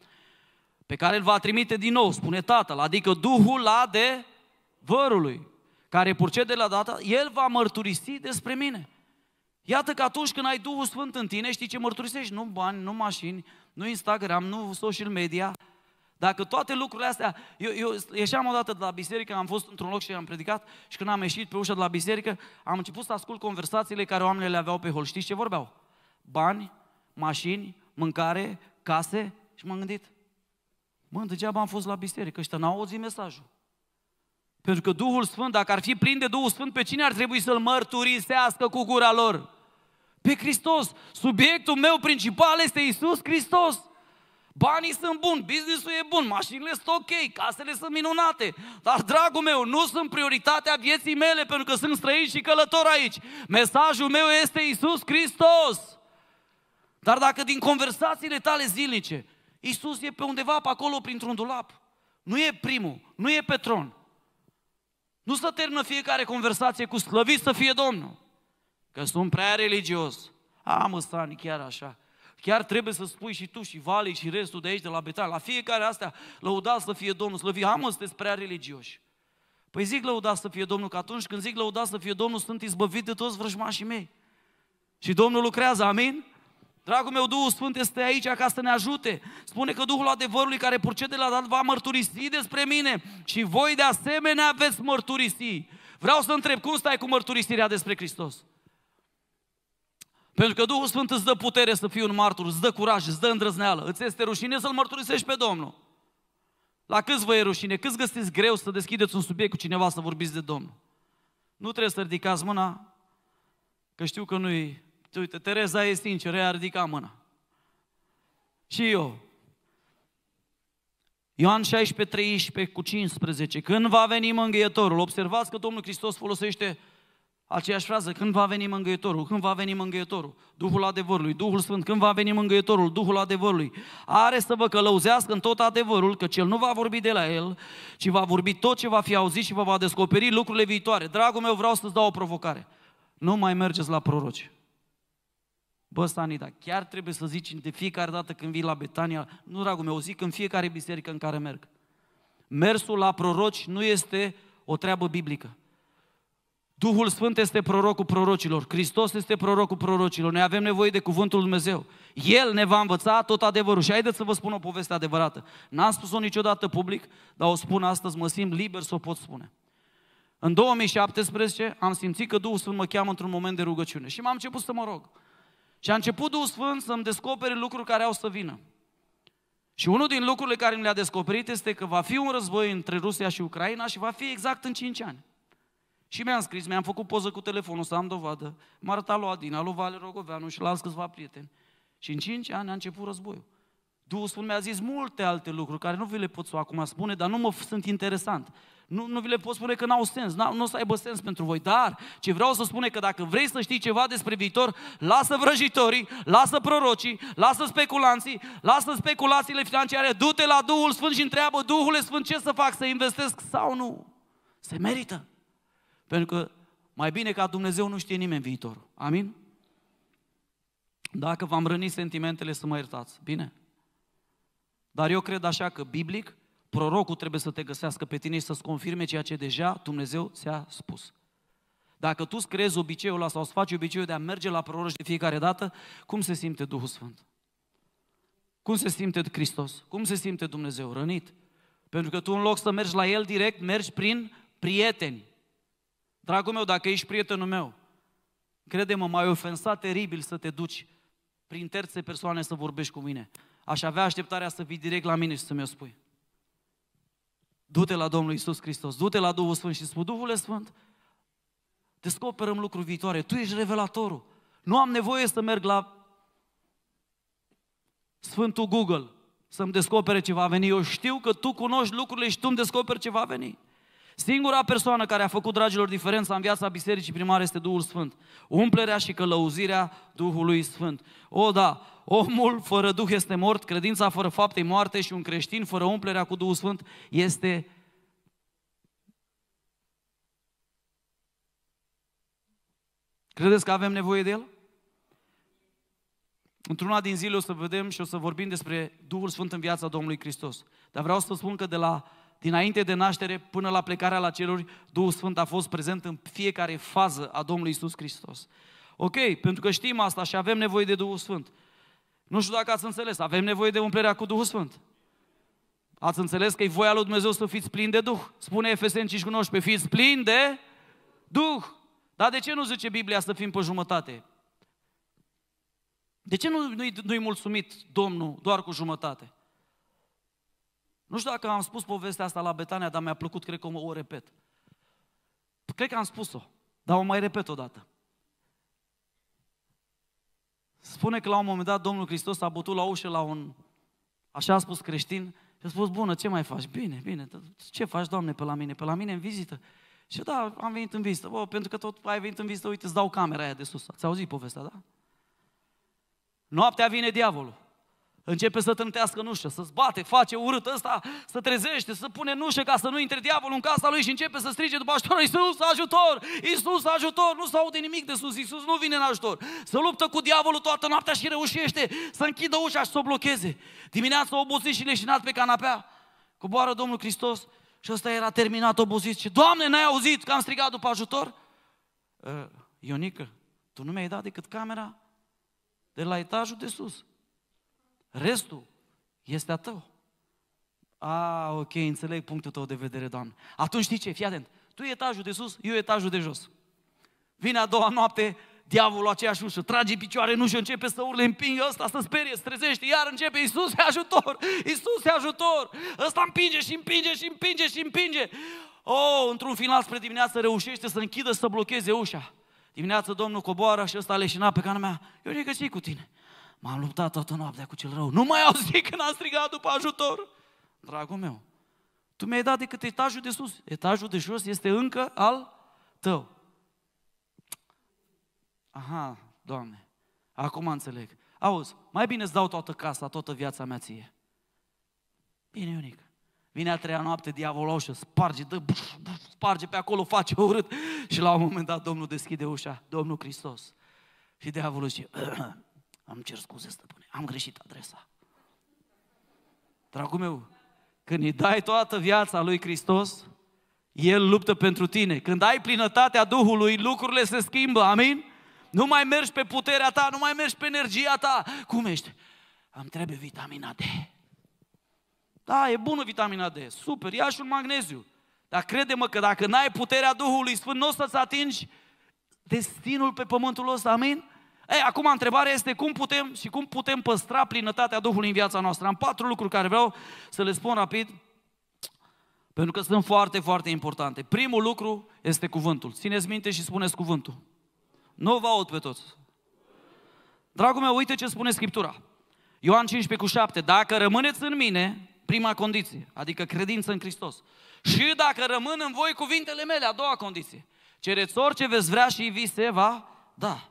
Pe care îl va trimite din nou, spune Tatăl, adică Duhul la de vărului, care purcede la data, El va mărturisi despre mine. Iată că atunci când ai Duhul Sfânt în tine, știi ce mărturisești? Nu bani, nu mașini, nu Instagram, nu social media, dacă toate lucrurile astea, eu, eu ieșeam odată de la biserică, am fost într-un loc și am predicat și când am ieșit pe ușa de la biserică, am început să ascult conversațiile care oamenii le aveau pe hol. Știți ce vorbeau? Bani, mașini, mâncare, case și m-am gândit, mă, degeaba am fost la biserică, ăștia n-au auzit mesajul. Pentru că Duhul Sfânt, dacă ar fi plin de Duhul Sfânt, pe cine ar trebui să-L mărturisească cu gura lor? Pe Hristos. Subiectul meu principal este Isus Hristos. Banii sunt buni, businessul e bun, mașinile sunt ok, casele sunt minunate. Dar, dragul meu, nu sunt prioritatea vieții mele pentru că sunt străin și călător aici. Mesajul meu este Isus Hristos. Dar dacă din conversațiile tale zilnice, Isus e pe undeva pe acolo printr-un dulap, nu e primul, nu e pe tron. Nu să termină fiecare conversație cu slăvit să fie Domnul. Că sunt prea religios. Am Sani, chiar așa. Chiar trebuie să spui și tu și vale și restul de aici, de la Betal, la fiecare astea, lăudați să fie Domnul, slăvi, hamă, sunteți prea religioși. Păi zic lăudați să fie Domnul, că atunci când zic lăudați să fie Domnul, sunt izbăvit de toți vrăjmașii mei. Și Domnul lucrează, amin? Dragul meu, Duhul Sfânt este aici ca să ne ajute. Spune că Duhul adevărului care purcede la dat va mărturisi despre mine și voi de asemenea veți mărturisi. Vreau să întreb, cum stai cu mărturisirea despre Hristos? Pentru că Duhul Sfânt îți dă putere să fii un martor, îți dă curaj, îți dă îndrăzneală. Îți este rușine să-L mărturisești pe Domnul. La câți vă e rușine? Câți găsiți greu să deschideți un subiect cu cineva să vorbiți de Domnul? Nu trebuie să ridicați mâna, că știu că nu-i... Uite, Tereza e sinceră, ea ridica mâna. Și eu. Ioan 16, 13 cu 15. Când va veni mângâietorul? Observați că Domnul Hristos folosește Aceeași frază, când va veni mângâietorul, când va veni mângâietorul, Duhul adevărului, Duhul Sfânt, când va veni mângâietorul, Duhul adevărului, are să vă călăuzească în tot adevărul, că cel nu va vorbi de la el, ci va vorbi tot ce va fi auzit și vă va descoperi lucrurile viitoare. Dragul meu, vreau să-ți dau o provocare. Nu mai mergeți la proroci. Bă, Sanita, chiar trebuie să zici de fiecare dată când vii la Betania, nu, dragul meu, o zic în fiecare biserică în care merg. Mersul la proroci nu este o treabă biblică. Duhul Sfânt este prorocul prorocilor, Hristos este prorocul prorocilor, noi avem nevoie de cuvântul Lui Dumnezeu. El ne va învăța tot adevărul. Și haideți să vă spun o poveste adevărată. N-am spus-o niciodată public, dar o spun astăzi, mă simt liber să o pot spune. În 2017 am simțit că Duhul Sfânt mă cheamă într-un moment de rugăciune și m-am început să mă rog. Și a început Duhul Sfânt să-mi descopere lucruri care au să vină. Și unul din lucrurile care mi le-a descoperit este că va fi un război între Rusia și Ucraina și va fi exact în 5 ani. Și mi-am scris, mi-am făcut poză cu telefonul să am dovadă. arătat lui Adina, lui Vale Rogoveanu și la alți câțiva prieteni. Și în cinci ani a început războiul. Duhul Sfânt mi-a zis multe alte lucruri care nu vi le pot să acum spune, dar nu mă sunt interesant. Nu, nu vi le pot spune că n-au sens, nu o să aibă sens pentru voi, dar ce vreau să e că dacă vrei să știi ceva despre viitor, lasă vrăjitorii, lasă prorocii, lasă speculanții, lasă speculațiile financiare, du-te la Duhul Sfânt și întreabă Duhul Sfânt ce să fac, să investesc sau nu. Se merită. Pentru că mai bine ca Dumnezeu nu știe nimeni viitorul. Amin? Dacă v-am rănit sentimentele, să mă iertați. Bine? Dar eu cred așa că biblic, prorocul trebuie să te găsească pe tine și să-ți confirme ceea ce deja Dumnezeu ți-a spus. Dacă tu îți creezi obiceiul ăla sau îți faci obiceiul de a merge la proroc de fiecare dată, cum se simte Duhul Sfânt? Cum se simte Hristos? Cum se simte Dumnezeu? Rănit. Pentru că tu în loc să mergi la El direct, mergi prin prieteni. Dragul meu, dacă ești prietenul meu, crede-mă, m-ai ofensat teribil să te duci prin terțe persoane să vorbești cu mine. Aș avea așteptarea să vii direct la mine și să mi-o spui. Du-te la Domnul Isus Hristos, du-te la Duhul Sfânt și spui, Duhule Sfânt, descoperăm lucruri viitoare, Tu ești revelatorul. Nu am nevoie să merg la Sfântul Google să-mi descopere ce va veni. Eu știu că Tu cunoști lucrurile și Tu îmi descoperi ce va veni. Singura persoană care a făcut, dragilor, diferența în viața bisericii primare este Duhul Sfânt. Umplerea și călăuzirea Duhului Sfânt. O, da, omul fără Duh este mort, credința fără fapte e moarte și un creștin fără umplerea cu Duhul Sfânt este Credeți că avem nevoie de el? Într-una din zile o să vedem și o să vorbim despre Duhul Sfânt în viața Domnului Hristos. Dar vreau să spun că de la dinainte de naștere până la plecarea la ceruri, Duhul Sfânt a fost prezent în fiecare fază a Domnului Isus Hristos. Ok, pentru că știm asta și avem nevoie de Duhul Sfânt. Nu știu dacă ați înțeles, avem nevoie de umplerea cu Duhul Sfânt. Ați înțeles că e voia lui Dumnezeu să fiți plini de Duh. Spune Efeseni 19, fiți plini de Duh. Dar de ce nu zice Biblia să fim pe jumătate? De ce nu, nu-i, nu mulțumit Domnul doar cu jumătate? Nu știu dacă am spus povestea asta la Betania, dar mi-a plăcut, cred că o repet. Cred că am spus-o, dar o mai repet o dată. Spune că la un moment dat Domnul Hristos a bătut la ușă la un, așa a spus creștin, și a spus, bună, ce mai faci? Bine, bine, ce faci, Doamne, pe la mine? Pe la mine în vizită? Și da, am venit în vizită. Bă, pentru că tot ai venit în vizită, uite, îți dau camera aia de sus. Ați auzit povestea, da? Noaptea vine diavolul. Începe să trântească ușă, să-ți bate, face urât ăsta, să trezește, să pune ușă ca să nu intre diavolul în casa lui și începe să strige după ajutor, Iisus, ajutor, Iisus, ajutor, nu se aude nimic de sus, Iisus nu vine în ajutor. Să luptă cu diavolul toată noaptea și reușește să închidă ușa și să o blocheze. Dimineața obosit și leșinat pe canapea, coboară Domnul Hristos și ăsta era terminat obosit și Doamne, n-ai auzit că am strigat după ajutor? Ă, Ionică, tu nu mi-ai dat decât camera de la etajul de sus. Restul este a tău. A, ok, înțeleg punctul tău de vedere, Doamne. Atunci știi ce? Fii atent. Tu e etajul de sus, eu etajul de jos. Vine a doua noapte, diavolul aceeași ușă, trage picioare nu și începe să urle, împinge ăsta, să sperie, să trezește, iar începe, Iisus e ajutor, Iisus e ajutor, ăsta împinge și împinge și împinge și împinge. Oh, într-un final spre dimineață reușește să închidă, să blocheze ușa. Dimineața Domnul coboară și ăsta leșina pe cana mea, eu ce cu tine? M-am luptat toată noaptea cu cel rău. Nu mai auzi când am strigat după ajutor. Dragul meu, tu mi-ai dat decât etajul de sus. Etajul de jos este încă al tău. Aha, Doamne, acum înțeleg. Auzi, mai bine îți dau toată casa, toată viața mea ție. Bine, Ionic. Vine a treia noapte și sparge, dă, buf, buf, sparge pe acolo, face urât. Și la un moment dat Domnul deschide ușa, Domnul Hristos. Și diavolul zice, Am cer scuze, stăpâne, am greșit adresa. Dragul meu, când îi dai toată viața lui Hristos, El luptă pentru tine. Când ai plinătatea Duhului, lucrurile se schimbă, amin? Nu mai mergi pe puterea ta, nu mai mergi pe energia ta. Cum ești? Am trebuie vitamina D. Da, e bună vitamina D, super, ia și un magneziu. Dar crede-mă că dacă n-ai puterea Duhului Sfânt, nu o să-ți atingi destinul pe pământul ăsta, amin? Ei, acum întrebarea este cum putem și cum putem păstra plinătatea Duhului în viața noastră. Am patru lucruri care vreau să le spun rapid, pentru că sunt foarte, foarte importante. Primul lucru este cuvântul. Țineți minte și spuneți cuvântul. Nu vă aud pe toți. Dragul meu, uite ce spune Scriptura. Ioan 15 cu 7. Dacă rămâneți în mine, prima condiție, adică credință în Hristos. Și dacă rămân în voi cuvintele mele, a doua condiție. Cereți orice veți vrea și vi se va da.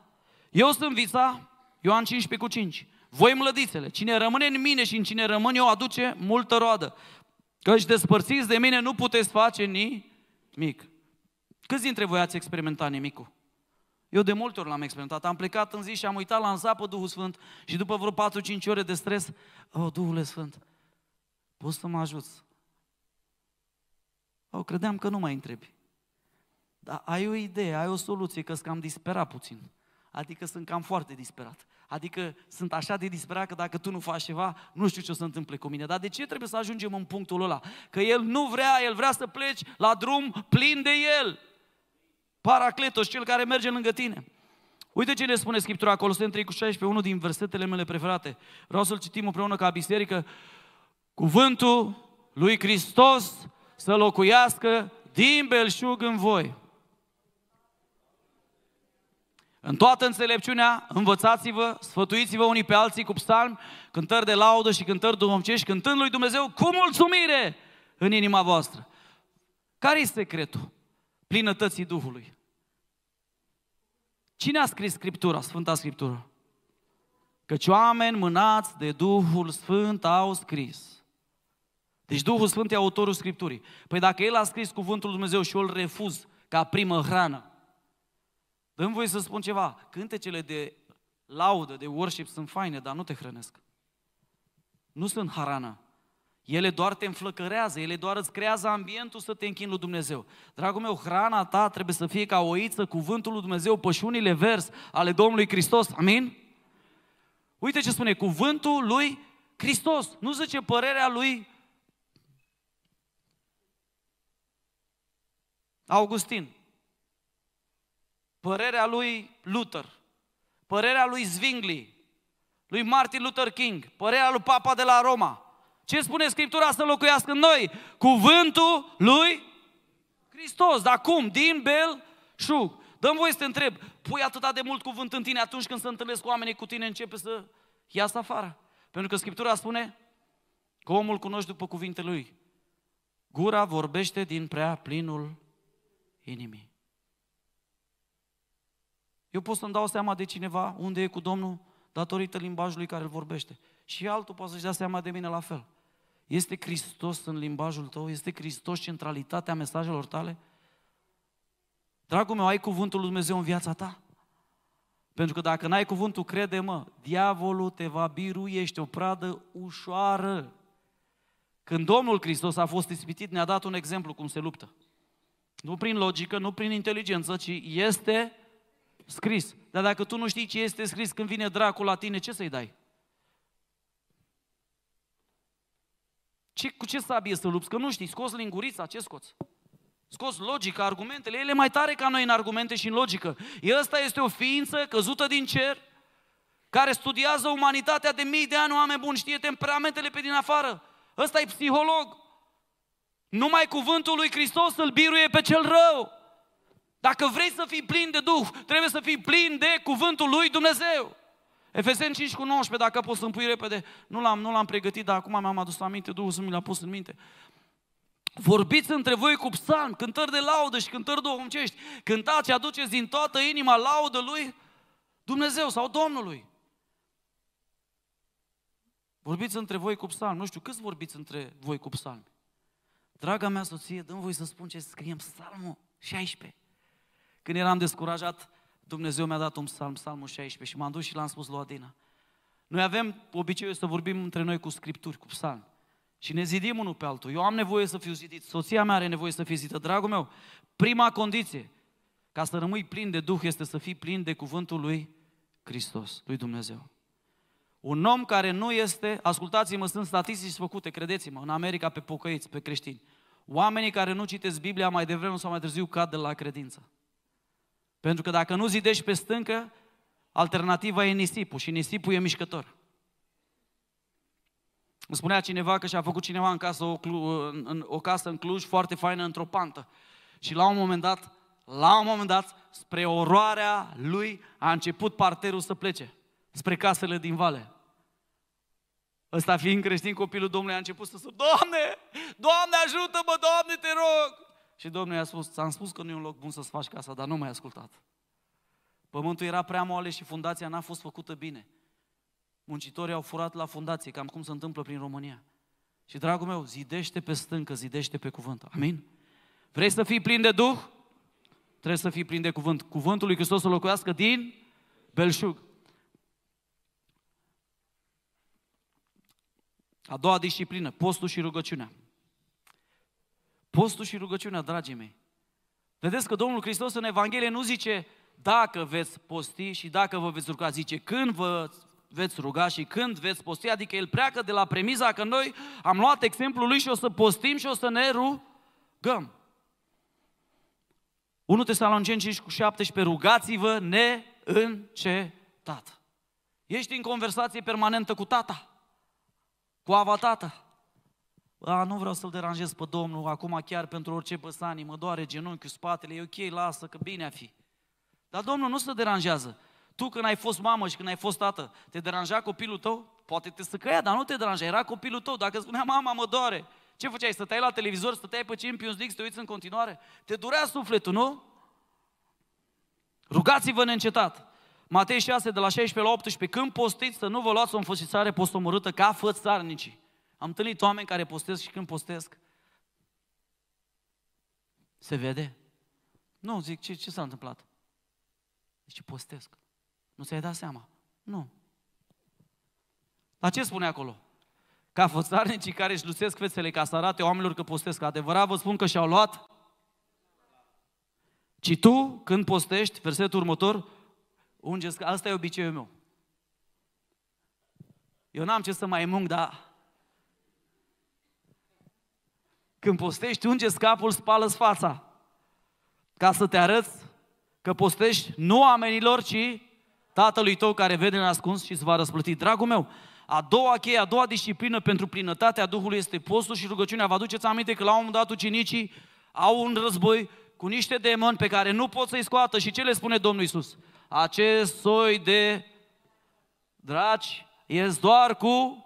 Eu sunt vița, Ioan 15 cu 5. Voi mlădițele, cine rămâne în mine și în cine rămâne eu aduce multă roadă. Căci despărțiți de mine nu puteți face nimic. Câți dintre voi ați experimentat nimicul? Eu de multe ori l-am experimentat. Am plecat în zi și am uitat, l-am zapă Duhul Sfânt și după vreo 4-5 ore de stres, oh, Duhule Sfânt, poți să mă ajut? Oh, credeam că nu mai întrebi. Dar ai o idee, ai o soluție, că cam disperat puțin adică sunt cam foarte disperat. Adică sunt așa de disperat că dacă tu nu faci ceva, nu știu ce o să întâmple cu mine. Dar de ce trebuie să ajungem în punctul ăla? Că el nu vrea, el vrea să pleci la drum plin de el. Paracletos, cel care merge lângă tine. Uite ce ne spune Scriptura, sunt 3 cu 16, unul din versetele mele preferate. Vreau să-l citim împreună ca biserică. Cuvântul lui Hristos să locuiască din belșug în voi. În toată înțelepciunea, învățați-vă, sfătuiți-vă unii pe alții cu psalmi, cântări de laudă și cântări duhovnicești, cântând lui Dumnezeu cu mulțumire în inima voastră. Care este secretul plinătății Duhului? Cine a scris Scriptura, Sfânta Scriptură? Căci oameni mânați de Duhul Sfânt au scris. Deci Duhul Sfânt e autorul Scripturii. Păi dacă El a scris cuvântul Dumnezeu și eu îl refuz ca primă hrană, Dă-mi voi să spun ceva, cântecele de laudă, de worship sunt faine, dar nu te hrănesc. Nu sunt harana. Ele doar te înflăcărează, ele doar îți creează ambientul să te închin lui Dumnezeu. Dragul meu, hrana ta trebuie să fie ca oiță, cuvântul lui Dumnezeu, pășunile vers ale Domnului Hristos. Amin? Uite ce spune, cuvântul lui Hristos. Nu zice părerea lui Augustin părerea lui Luther, părerea lui Zwingli, lui Martin Luther King, părerea lui Papa de la Roma. Ce spune Scriptura să locuiască în noi? Cuvântul lui Hristos. Dar cum? Din bel, Dă-mi voie să te întreb, pui atâta de mult cuvânt în tine atunci când se întâlnesc cu oamenii cu tine, începe să iasă afară. Pentru că Scriptura spune că omul cunoști după cuvintele lui. Gura vorbește din prea plinul inimii. Eu pot să-mi dau seama de cineva unde e cu Domnul datorită limbajului care îl vorbește. Și altul poate să-și dea seama de mine la fel. Este Hristos în limbajul tău? Este Hristos centralitatea mesajelor tale? Dragul meu, ai cuvântul lui Dumnezeu în viața ta? Pentru că dacă n-ai cuvântul, crede-mă, diavolul te va birui, ești o pradă ușoară. Când Domnul Hristos a fost ispitit, ne-a dat un exemplu cum se luptă. Nu prin logică, nu prin inteligență, ci este scris. Dar dacă tu nu știi ce este scris când vine dracul la tine, ce să-i dai? Ce, cu ce sabie să lupți? Că nu știi, scoți lingurița, ce scoți? Scoți logica, argumentele, ele mai tare ca noi în argumente și în logică. Ăsta este o ființă căzută din cer, care studiază umanitatea de mii de ani, oameni buni, știe temperamentele pe din afară. Ăsta e psiholog. Numai cuvântul lui Hristos îl biruie pe cel rău. Dacă vrei să fii plin de Duh, trebuie să fii plin de cuvântul lui Dumnezeu. Efeseni 5 cu 19, dacă poți să pui repede, nu l-am, nu l-am pregătit, dar acum mi-am adus aminte, Duhul Sfânt mi l-a pus în minte. Vorbiți între voi cu psalm, cântări de laudă și cântări duhovnicești. Cântați, aduceți din toată inima laudă lui Dumnezeu sau Domnului. Vorbiți între voi cu Psalm. Nu știu, câți vorbiți între voi cu psalmi? Draga mea soție, dăm voi să spun ce scriem psalmul 16. Când eram descurajat, Dumnezeu mi-a dat un psalm, psalmul 16 și m-am dus și l-am spus lui Adina. Noi avem obiceiul să vorbim între noi cu scripturi, cu Psalm, Și ne zidim unul pe altul. Eu am nevoie să fiu zidit, soția mea are nevoie să fie zidită. Dragul meu, prima condiție ca să rămâi plin de Duh este să fii plin de cuvântul lui Hristos, lui Dumnezeu. Un om care nu este, ascultați-mă, sunt statistici făcute, credeți-mă, în America pe pocăiți, pe creștini. Oamenii care nu citesc Biblia mai devreme sau mai târziu cad de la credință. Pentru că dacă nu zidești pe stâncă, alternativa e nisipul și nisipul e mișcător. Îmi spunea cineva că și-a făcut cineva în casă o, în, o casă în Cluj foarte faină într-o pantă. Și la un moment dat, la un moment dat, spre oroarea lui, a început parterul să plece spre casele din vale. Ăsta fiind creștin, copilul Domnului a început să spună, Doamne, Doamne ajută-mă, Doamne te rog! Și Domnul i-a spus, ți-am spus că nu e un loc bun să-ți faci casa, dar nu m-ai ascultat. Pământul era prea moale și fundația n-a fost făcută bine. Muncitorii au furat la fundație, cam cum se întâmplă prin România. Și dragul meu, zidește pe stâncă, zidește pe cuvânt. Amin? Vrei să fii plin de Duh? Trebuie să fii plin de cuvânt. Cuvântul lui Hristos să locuiască din belșug. A doua disciplină, postul și rugăciunea. Postul și rugăciunea, dragii mei. Vedeți că Domnul Hristos în Evanghelie nu zice dacă veți posti și dacă vă veți ruga, zice când vă veți ruga și când veți posti, adică el pleacă de la premiza că noi am luat exemplul lui și o să postim și o să ne rugăm. 1 Tesalonicen 5 cu 17, rugați-vă neîncetat. Ești în conversație permanentă cu tata, cu avatata, a, nu vreau să-L deranjez pe Domnul, acum chiar pentru orice păsanii, mă doare genunchiul, spatele, e ok, lasă, că bine a fi. Dar Domnul nu se deranjează. Tu când ai fost mamă și când ai fost tată, te deranja copilul tău? Poate te stăcăia, dar nu te deranja, era copilul tău. Dacă spunea, mama, mă doare, ce făceai? Stăteai la televizor, stăteai pe Champions League, să te uiți în continuare? Te durea sufletul, nu? Rugați-vă neîncetat. Matei 6, de la 16 la 18, când postiți să nu vă luați o înfășițare postomorâtă ca fățarnicii. Am întâlnit oameni care postez și când postesc, se vede? Nu, zic, ce, ce s-a întâmplat? Deci postesc. Nu ți-ai dat seama? Nu. La ce spune acolo? Ca fățarnicii care își lucesc fețele ca să arate oamenilor că postesc. Adevărat vă spun că și-au luat. Ci tu, când postești, versetul următor, ungesc. Asta e obiceiul meu. Eu n-am ce să mai mung, dar Când postești, unge capul, spală fața. Ca să te arăți că postești nu oamenilor, ci tatălui tău care vede în ascuns și îți va răsplăti. Dragul meu, a doua cheie, a doua disciplină pentru plinătatea Duhului este postul și rugăciunea. Vă aduceți aminte că la un moment dat ucenicii au un război cu niște demoni pe care nu pot să-i scoată și ce le spune Domnul Isus? Acest soi de dragi ies doar cu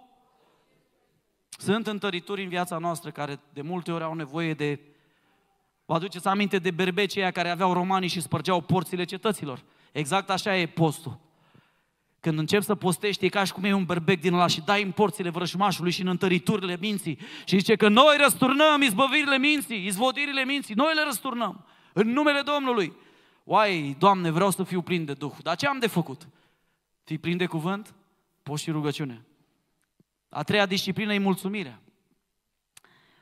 sunt întărituri în viața noastră care de multe ori au nevoie de... Vă aduceți aminte de berbecii care aveau romanii și spărgeau porțile cetăților. Exact așa e postul. Când încep să postești, e ca și cum e un berbec din ăla și dai în porțile vrășmașului și în întăriturile minții. Și zice că noi răsturnăm izbăvirile minții, izvodirile minții, noi le răsturnăm în numele Domnului. Oai, Doamne, vreau să fiu plin de Duh, dar ce am de făcut? Fii plin de cuvânt, poți și rugăciune. A treia disciplină e mulțumirea.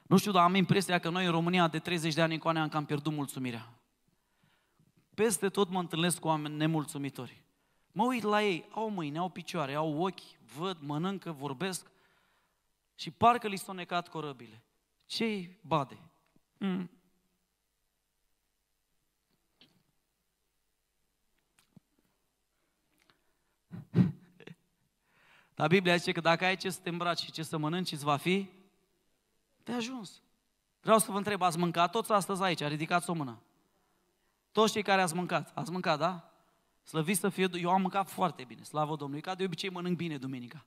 Nu știu, dar am impresia că noi în România de 30 de ani încoane am cam pierdut mulțumirea. Peste tot mă întâlnesc cu oameni nemulțumitori. Mă uit la ei, au mâini, au picioare, au ochi, văd, mănâncă, vorbesc și parcă li s-au necat corăbile. ce bade? Mm. Dar Biblia zice că dacă ai ce să te îmbraci și ce să mănânci, îți va fi de ajuns. Vreau să vă întreb, ați mâncat toți astăzi aici? Ridicați o mână. Toți cei care ați mâncat. Ați mâncat, da? Slăviți să fie, eu am mâncat foarte bine, slavă Domnului, ca de obicei mănânc bine duminica.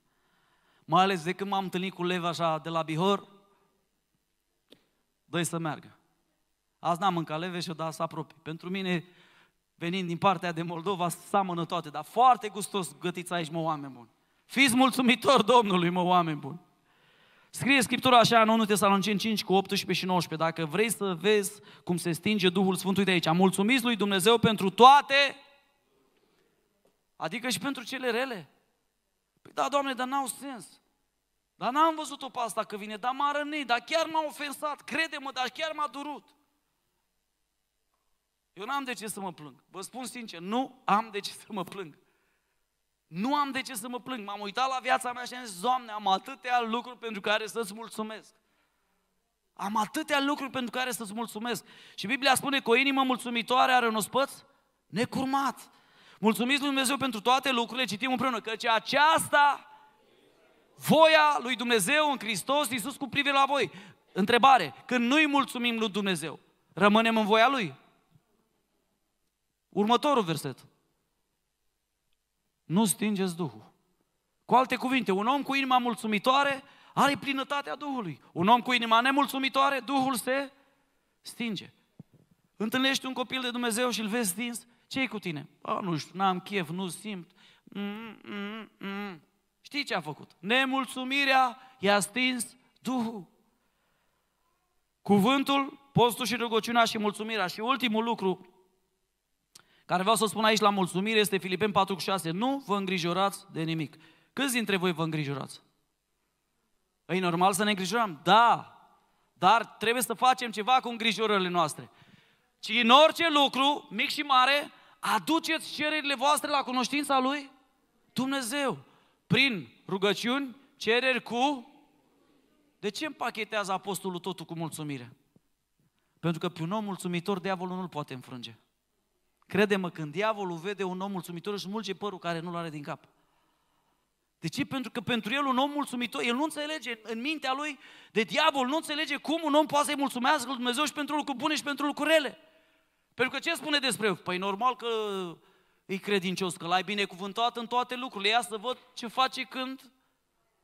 Mai ales de când m-am întâlnit cu Leva așa de la Bihor, doi să meargă. Azi n-am mâncat leve și da să apropii. Pentru mine, venind din partea de Moldova, seamănă toate, dar foarte gustos gătiți aici, mă, oameni buni. Fiți mulțumitor, Domnului, mă, oameni buni. Scrie Scriptura așa în 1 Tesalonicen 5 cu 18 și 19. Dacă vrei să vezi cum se stinge Duhul Sfânt, uite aici. Mulțumiți lui Dumnezeu pentru toate, adică și pentru cele rele. Păi da, Doamne, dar n-au sens. Dar n-am văzut-o pe asta că vine, dar m-a rănit, dar chiar m-a ofensat, crede-mă, dar chiar m-a durut. Eu n-am de ce să mă plâng. Vă spun sincer, nu am de ce să mă plâng. Nu am de ce să mă plâng. M-am uitat la viața mea și am zis, Doamne, am atâtea lucruri pentru care să-ți mulțumesc. Am atâtea lucruri pentru care să-ți mulțumesc. Și Biblia spune că o inimă mulțumitoare are un ospăț necurmat. Mulțumiți lui Dumnezeu pentru toate lucrurile, citim împreună, căci aceasta voia lui Dumnezeu în Hristos Iisus cu privire la voi. Întrebare, când nu-i mulțumim lui Dumnezeu, rămânem în voia Lui? Următorul verset nu stingeți Duhul. Cu alte cuvinte, un om cu inima mulțumitoare are plinătatea Duhului. Un om cu inima nemulțumitoare, Duhul se stinge. Întâlnești un copil de Dumnezeu și îl vezi stins, ce e cu tine? A, nu știu, n-am chef, nu simt. Mm, mm, mm, mm. Știi ce a făcut? Nemulțumirea i-a stins Duhul. Cuvântul, postul și rugăciunea și mulțumirea. Și ultimul lucru care vreau să spun aici la mulțumire este Filipen 4,6. Nu vă îngrijorați de nimic. Câți dintre voi vă îngrijorați? E normal să ne îngrijorăm? Da. Dar trebuie să facem ceva cu îngrijorările noastre. Ci în orice lucru, mic și mare, aduceți cererile voastre la cunoștința Lui Dumnezeu. Prin rugăciuni, cereri cu... De ce împachetează apostolul totul cu mulțumire? Pentru că pe un om mulțumitor diavolul nu-l poate înfrânge. Crede-mă, când diavolul vede un om mulțumitor, își mulge părul care nu-l are din cap. De ce? Pentru că pentru el un om mulțumitor, el nu înțelege în mintea lui de diavol, nu înțelege cum un om poate să-i mulțumească lui Dumnezeu și pentru lucruri bune și pentru lucruri rele. Pentru că ce spune despre el? Păi normal că e credincios, că l-ai binecuvântat în toate lucrurile. Ia să văd ce face când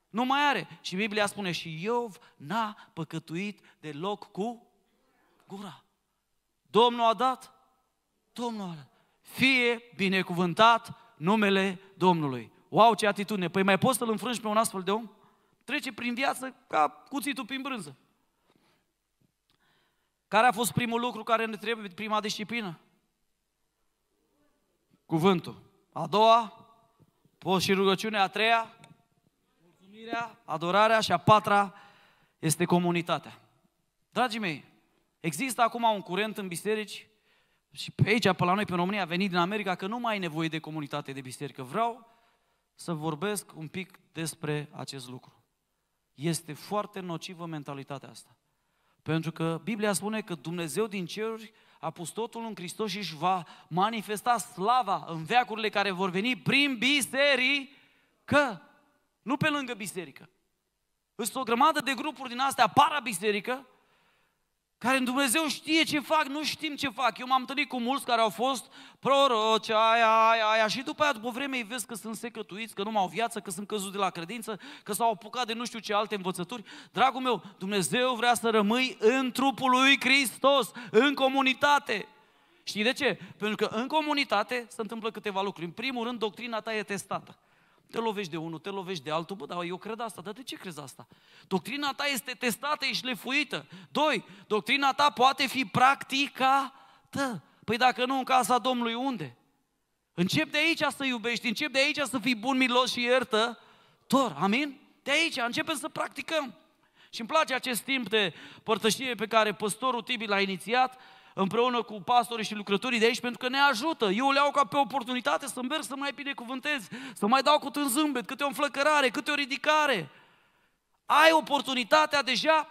nu mai are. Și Biblia spune și Iov n-a păcătuit deloc cu gura. Domnul a dat, Domnul, fie binecuvântat numele Domnului. Wow, ce atitudine! Păi mai poți să-l înfrângi pe un astfel de om? Trece prin viață ca cuțitul prin brânză. Care a fost primul lucru care ne trebuie, prima disciplină? Cuvântul. A doua, poți și rugăciunea. A treia, mulțumirea, adorarea. Și a patra este comunitatea. Dragii mei, există acum un curent în biserici și pe aici, pe la noi, pe România, a venit din America că nu mai ai nevoie de comunitate de biserică. Vreau să vorbesc un pic despre acest lucru. Este foarte nocivă mentalitatea asta. Pentru că Biblia spune că Dumnezeu din ceruri a pus totul în Hristos și își va manifesta slava în veacurile care vor veni prin biserică, nu pe lângă biserică. Sunt o grămadă de grupuri din astea parabiserică, care în Dumnezeu știe ce fac, nu știm ce fac. Eu m-am întâlnit cu mulți care au fost proroci, aia, aia, aia, și după aia, după vreme, îi vezi că sunt secătuiți, că nu mai au viață, că sunt căzuți de la credință, că s-au apucat de nu știu ce alte învățături. Dragul meu, Dumnezeu vrea să rămâi în trupul lui Hristos, în comunitate. Știi de ce? Pentru că în comunitate se întâmplă câteva lucruri. În primul rând, doctrina ta e testată. Te lovești de unul, te lovești de altul, bă, dar eu cred asta, dar de ce crezi asta? Doctrina ta este testată, ești lefuită. Doi, doctrina ta poate fi practicată. Păi dacă nu în casa Domnului, unde? Încep de aici să iubești, încep de aici să fii bun, milos și tor, Amin? De aici începem să practicăm. Și îmi place acest timp de părtășie pe care păstorul Tibi l-a inițiat, împreună cu pastorii și lucrătorii de aici pentru că ne ajută. Eu le iau ca pe oportunitate să merg să mai binecuvântez, să mai dau câte un zâmbet, câte o înflăcărare, câte o ridicare. Ai oportunitatea deja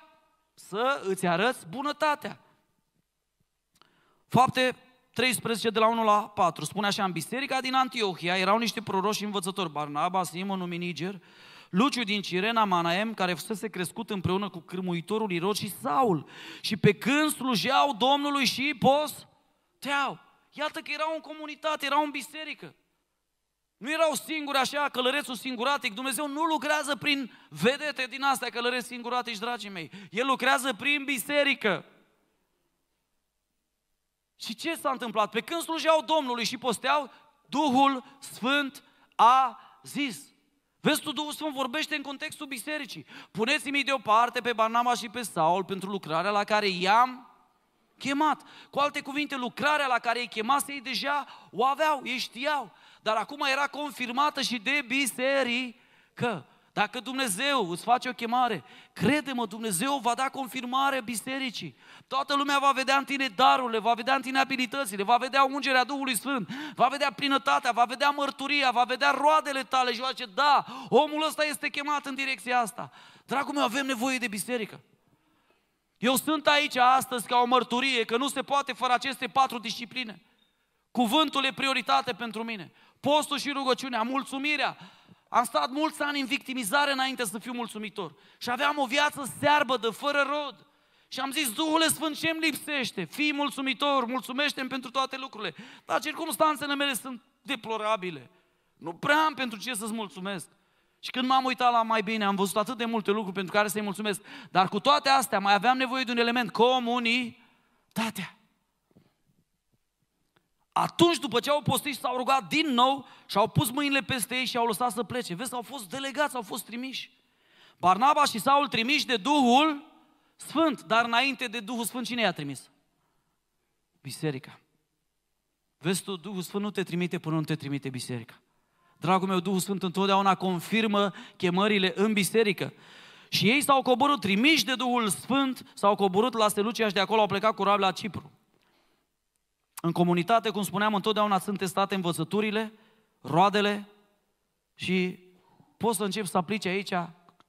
să îți arăți bunătatea. Fapte 13 de la 1 la 4. Spune așa, în biserica din Antiohia erau niște proroși învățători, Barnaba, Simon, Niger, Luciu din Cirena Manaem, care fusese crescut împreună cu cârmuitorul Irod și Saul. Și pe când slujeau Domnului și pos, teau. Iată că erau în comunitate, erau în biserică. Nu erau singuri așa, călărețul singuratic. Dumnezeu nu lucrează prin vedete din astea, călăreți singuratici, dragii mei. El lucrează prin biserică. Și ce s-a întâmplat? Pe când slujeau Domnului și posteau, Duhul Sfânt a zis. Vezi tu, Duhul Sfânt vorbește în contextul bisericii. Puneți-mi deoparte pe Barnaba și pe Saul pentru lucrarea la care i-am chemat. Cu alte cuvinte, lucrarea la care i-ai chemat, ei deja o aveau, ei știau. Dar acum era confirmată și de biserică. Dacă Dumnezeu îți face o chemare, crede-mă, Dumnezeu va da confirmare bisericii. Toată lumea va vedea în tine darurile, va vedea în tine abilitățile, va vedea ungerea Duhului Sfânt, va vedea plinătatea, va vedea mărturia, va vedea roadele tale și va zice, da, omul ăsta este chemat în direcția asta. Dragul meu, avem nevoie de biserică. Eu sunt aici astăzi ca o mărturie că nu se poate fără aceste patru discipline. Cuvântul e prioritate pentru mine. Postul și rugăciunea, mulțumirea, am stat mulți ani în victimizare înainte să fiu mulțumitor. Și aveam o viață searbă de fără rod. Și am zis, Duhule Sfânt, ce îmi lipsește? Fii mulțumitor, mulțumește pentru toate lucrurile. Dar circumstanțele mele sunt deplorabile. Nu prea am pentru ce să-ți mulțumesc. Și când m-am uitat la mai bine, am văzut atât de multe lucruri pentru care să-i mulțumesc. Dar cu toate astea mai aveam nevoie de un element, comunitatea. Atunci, după ce au postit, s-au rugat din nou și au pus mâinile peste ei și au lăsat să plece. Vezi, au fost delegați, au fost trimiși. Barnaba și Saul trimiși de Duhul Sfânt, dar înainte de Duhul Sfânt cine i-a trimis? Biserica. Vezi tu, Duhul Sfânt nu te trimite până nu te trimite biserica. Dragul meu, Duhul Sfânt întotdeauna confirmă chemările în biserică. Și ei s-au coborât, trimiși de Duhul Sfânt, s-au coborât la Selucia și de acolo au plecat cu la Cipru. În comunitate, cum spuneam, întotdeauna sunt testate învățăturile, roadele și poți să începi să aplici aici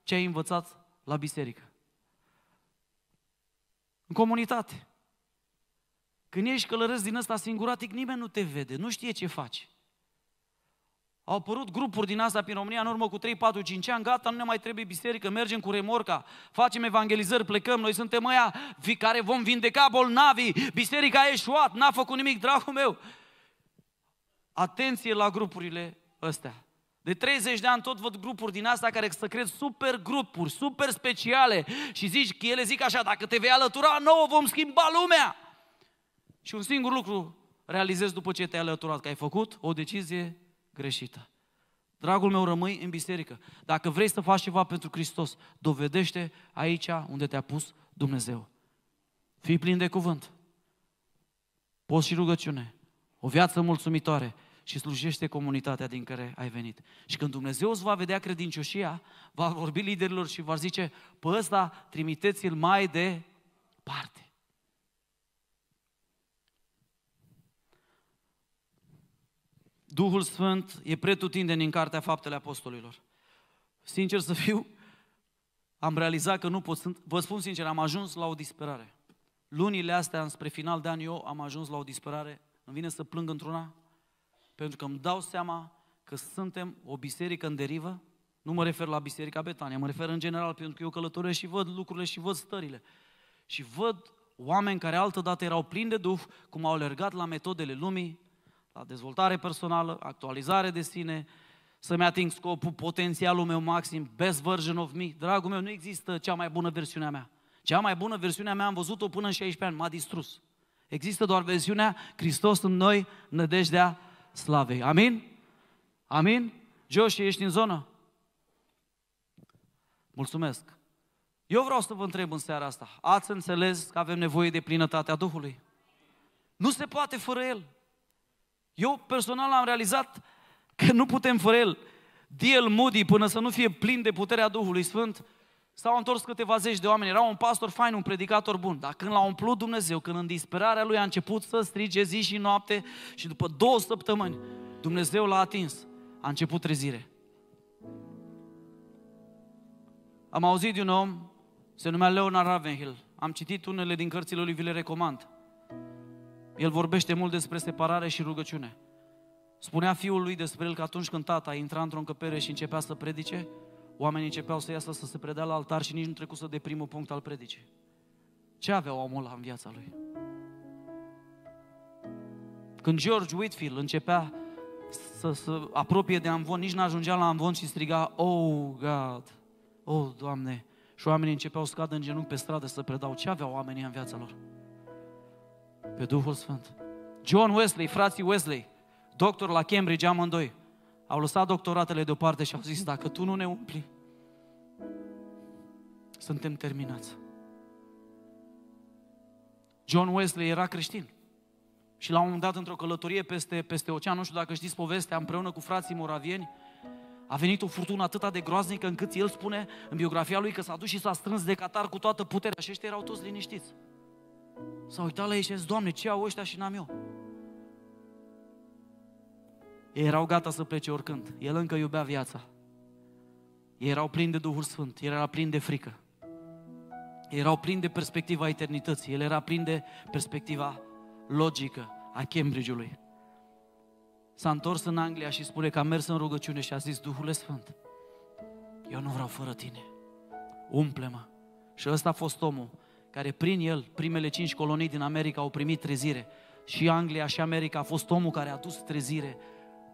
ce ai învățat la biserică. În comunitate. Când ești călăresc din ăsta singuratic, nimeni nu te vede, nu știe ce faci. Au apărut grupuri din asta prin România în urmă cu 3, 4, 5 ani, gata, nu ne mai trebuie biserică, mergem cu remorca, facem evangelizări, plecăm, noi suntem aia care vom vindeca bolnavii, biserica a eșuat, n-a făcut nimic, dragul meu. Atenție la grupurile astea. De 30 de ani tot văd grupuri din asta care să cred super grupuri, super speciale și zici că ele zic așa, dacă te vei alătura nouă vom schimba lumea. Și un singur lucru realizezi după ce te-ai alăturat, că ai făcut o decizie greșită. Dragul meu, rămâi în biserică. Dacă vrei să faci ceva pentru Hristos, dovedește aici unde te-a pus Dumnezeu. Fii plin de cuvânt. Poți și rugăciune. O viață mulțumitoare și slujește comunitatea din care ai venit. Și când Dumnezeu îți va vedea credincioșia, va vorbi liderilor și va zice, pe ăsta trimiteți-l mai departe. Duhul Sfânt e pretutindeni în Cartea Faptele Apostolilor. Sincer să fiu, am realizat că nu pot, sunt, vă spun sincer, am ajuns la o disperare. Lunile astea, spre final de an, eu am ajuns la o disperare. Îmi vine să plâng într-una, pentru că îmi dau seama că suntem o biserică în derivă. Nu mă refer la Biserica Betania, mă refer în general, pentru că eu călătoresc și văd lucrurile și văd stările. Și văd oameni care altădată erau plini de Duh, cum au alergat la metodele lumii, la dezvoltare personală, actualizare de sine, să-mi ating scopul, potențialul meu maxim, best version of me. Dragul meu, nu există cea mai bună versiune a mea. Cea mai bună versiune a mea am văzut-o până în 16 ani, m-a distrus. Există doar versiunea Hristos în noi, nădejdea slavei. Amin? Amin? Joshi, ești în zonă? Mulțumesc. Eu vreau să vă întreb în seara asta. Ați înțeles că avem nevoie de plinătatea Duhului? Nu se poate fără El. Eu personal am realizat că nu putem fără el. Diel Moody, până să nu fie plin de puterea Duhului Sfânt, s-au întors câteva zeci de oameni. Era un pastor fain, un predicator bun. Dar când l-a umplut Dumnezeu, când în disperarea lui a început să strige zi și noapte și după două săptămâni, Dumnezeu l-a atins. A început trezire. Am auzit de un om, se numea Leonard Ravenhill. Am citit unele din cărțile lui, vi le recomand. El vorbește mult despre separare și rugăciune. Spunea fiul lui despre el că atunci când tata intra într-o încăpere și începea să predice, oamenii începeau să iasă să se predea la altar și nici nu trecuse de primul punct al predicii. Ce avea omul ăla în viața lui? Când George Whitfield începea să se apropie de Amvon, nici n-ajungea la Amvon și striga, Oh, God! Oh, Doamne! Și oamenii începeau să cadă în genunchi pe stradă să predau. Ce aveau oamenii în viața lor? Pe Duhul Sfânt. John Wesley, frații Wesley, doctor la Cambridge amândoi, au lăsat doctoratele deoparte și au zis, dacă tu nu ne umpli, suntem terminați. John Wesley era creștin. Și la un moment dat, într-o călătorie peste, peste ocean, nu știu dacă știți povestea, împreună cu frații moravieni, a venit o furtună atât de groaznică încât el spune în biografia lui că s-a dus și s-a strâns de catar cu toată puterea și ăștia erau toți liniștiți. S-a uitat la ei și a zis, Doamne, ce au ăștia și n-am eu? Ei erau gata să plece oricând. El încă iubea viața. Ei erau plini de Duhul Sfânt, el era plin de frică. Ei erau plini de perspectiva eternității, el era plin de perspectiva logică a Cambridge-ului. S-a întors în Anglia și spune că a mers în rugăciune și a zis, „Duhul Sfânt, eu nu vreau fără tine, umple-mă. Și ăsta a fost omul care prin el, primele cinci colonii din America au primit trezire. Și Anglia și America a fost omul care a dus trezire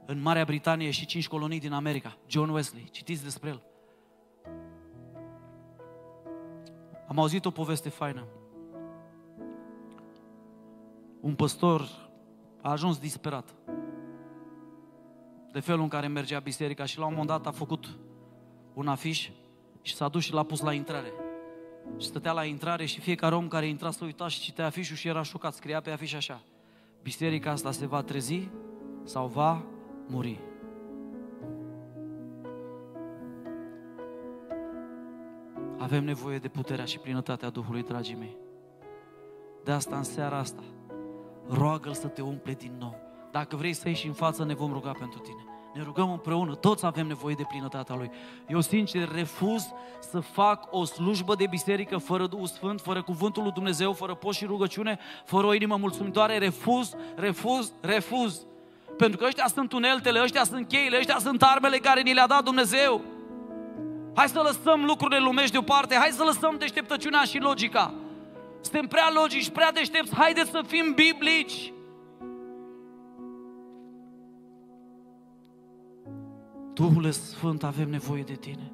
în Marea Britanie și cinci colonii din America. John Wesley, citiți despre el. Am auzit o poveste faină. Un păstor a ajuns disperat de felul în care mergea biserica și la un moment dat a făcut un afiș și s-a dus și l-a pus la intrare. Și stătea la intrare și fiecare om care intra să uita și citea afișul și era șocat, scria pe afiș așa. Biserica asta se va trezi sau va muri. Avem nevoie de puterea și plinătatea Duhului, dragii mei. De asta în seara asta, roagă-L să te umple din nou. Dacă vrei să ieși în față, ne vom ruga pentru tine. Ne rugăm împreună, toți avem nevoie de plinătatea Lui. Eu sincer refuz să fac o slujbă de biserică fără Duhul Sfânt, fără Cuvântul lui Dumnezeu, fără post și rugăciune, fără o inimă mulțumitoare. Refuz, refuz, refuz. Pentru că ăștia sunt uneltele, ăștia sunt cheile, ăștia sunt armele care ni le-a dat Dumnezeu. Hai să lăsăm lucrurile lumești deoparte, hai să lăsăm deșteptăciunea și logica. Suntem prea logici, prea deștepți, haideți să fim biblici. Duhul Sfânt, avem nevoie de tine.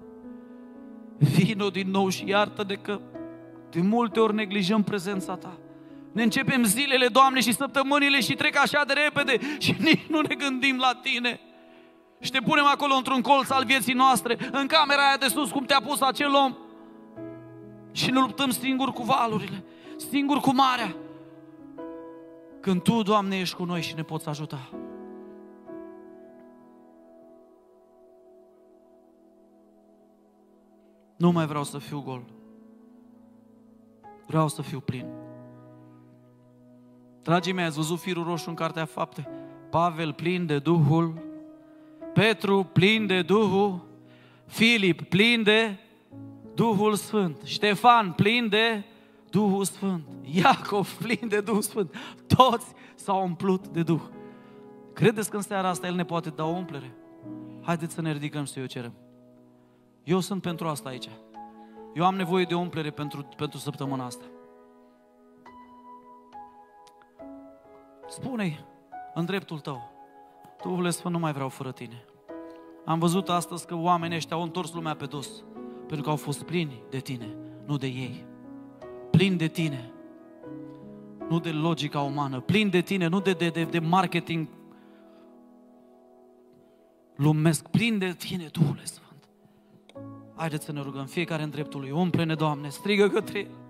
Vino din nou și iartă-ne că de multe ori neglijăm prezența ta. Ne începem zilele, Doamne, și săptămânile și trec așa de repede și nici nu ne gândim la tine. Și te punem acolo într-un colț al vieții noastre, în camera aia de sus, cum te-a pus acel om. Și ne luptăm singur cu valurile, singur cu marea. Când Tu, Doamne, ești cu noi și ne poți ajuta. Nu mai vreau să fiu gol. Vreau să fiu plin. Dragii mei, ați văzut firul roșu în Cartea Fapte? Pavel plin de Duhul, Petru plin de Duhul, Filip plin de Duhul Sfânt, Ștefan plin de Duhul Sfânt, Iacov plin de Duhul Sfânt. Toți s-au umplut de Duh. Credeți că în seara asta El ne poate da o umplere? Haideți să ne ridicăm și să-i o cerem. Eu sunt pentru asta aici. Eu am nevoie de umplere pentru, pentru săptămâna asta. Spune-i în dreptul tău. le spun, nu mai vreau fără tine. Am văzut astăzi că oamenii ăștia au întors lumea pe dos, pentru că au fost plini de tine, nu de ei. Plini de tine, nu de logica umană. Plini de tine, nu de, de, de, de marketing lumesc. Plini de tine, Duhule Sfânt. Haideți să ne rugăm fiecare în dreptul lui. Umple-ne, Doamne, strigă către El.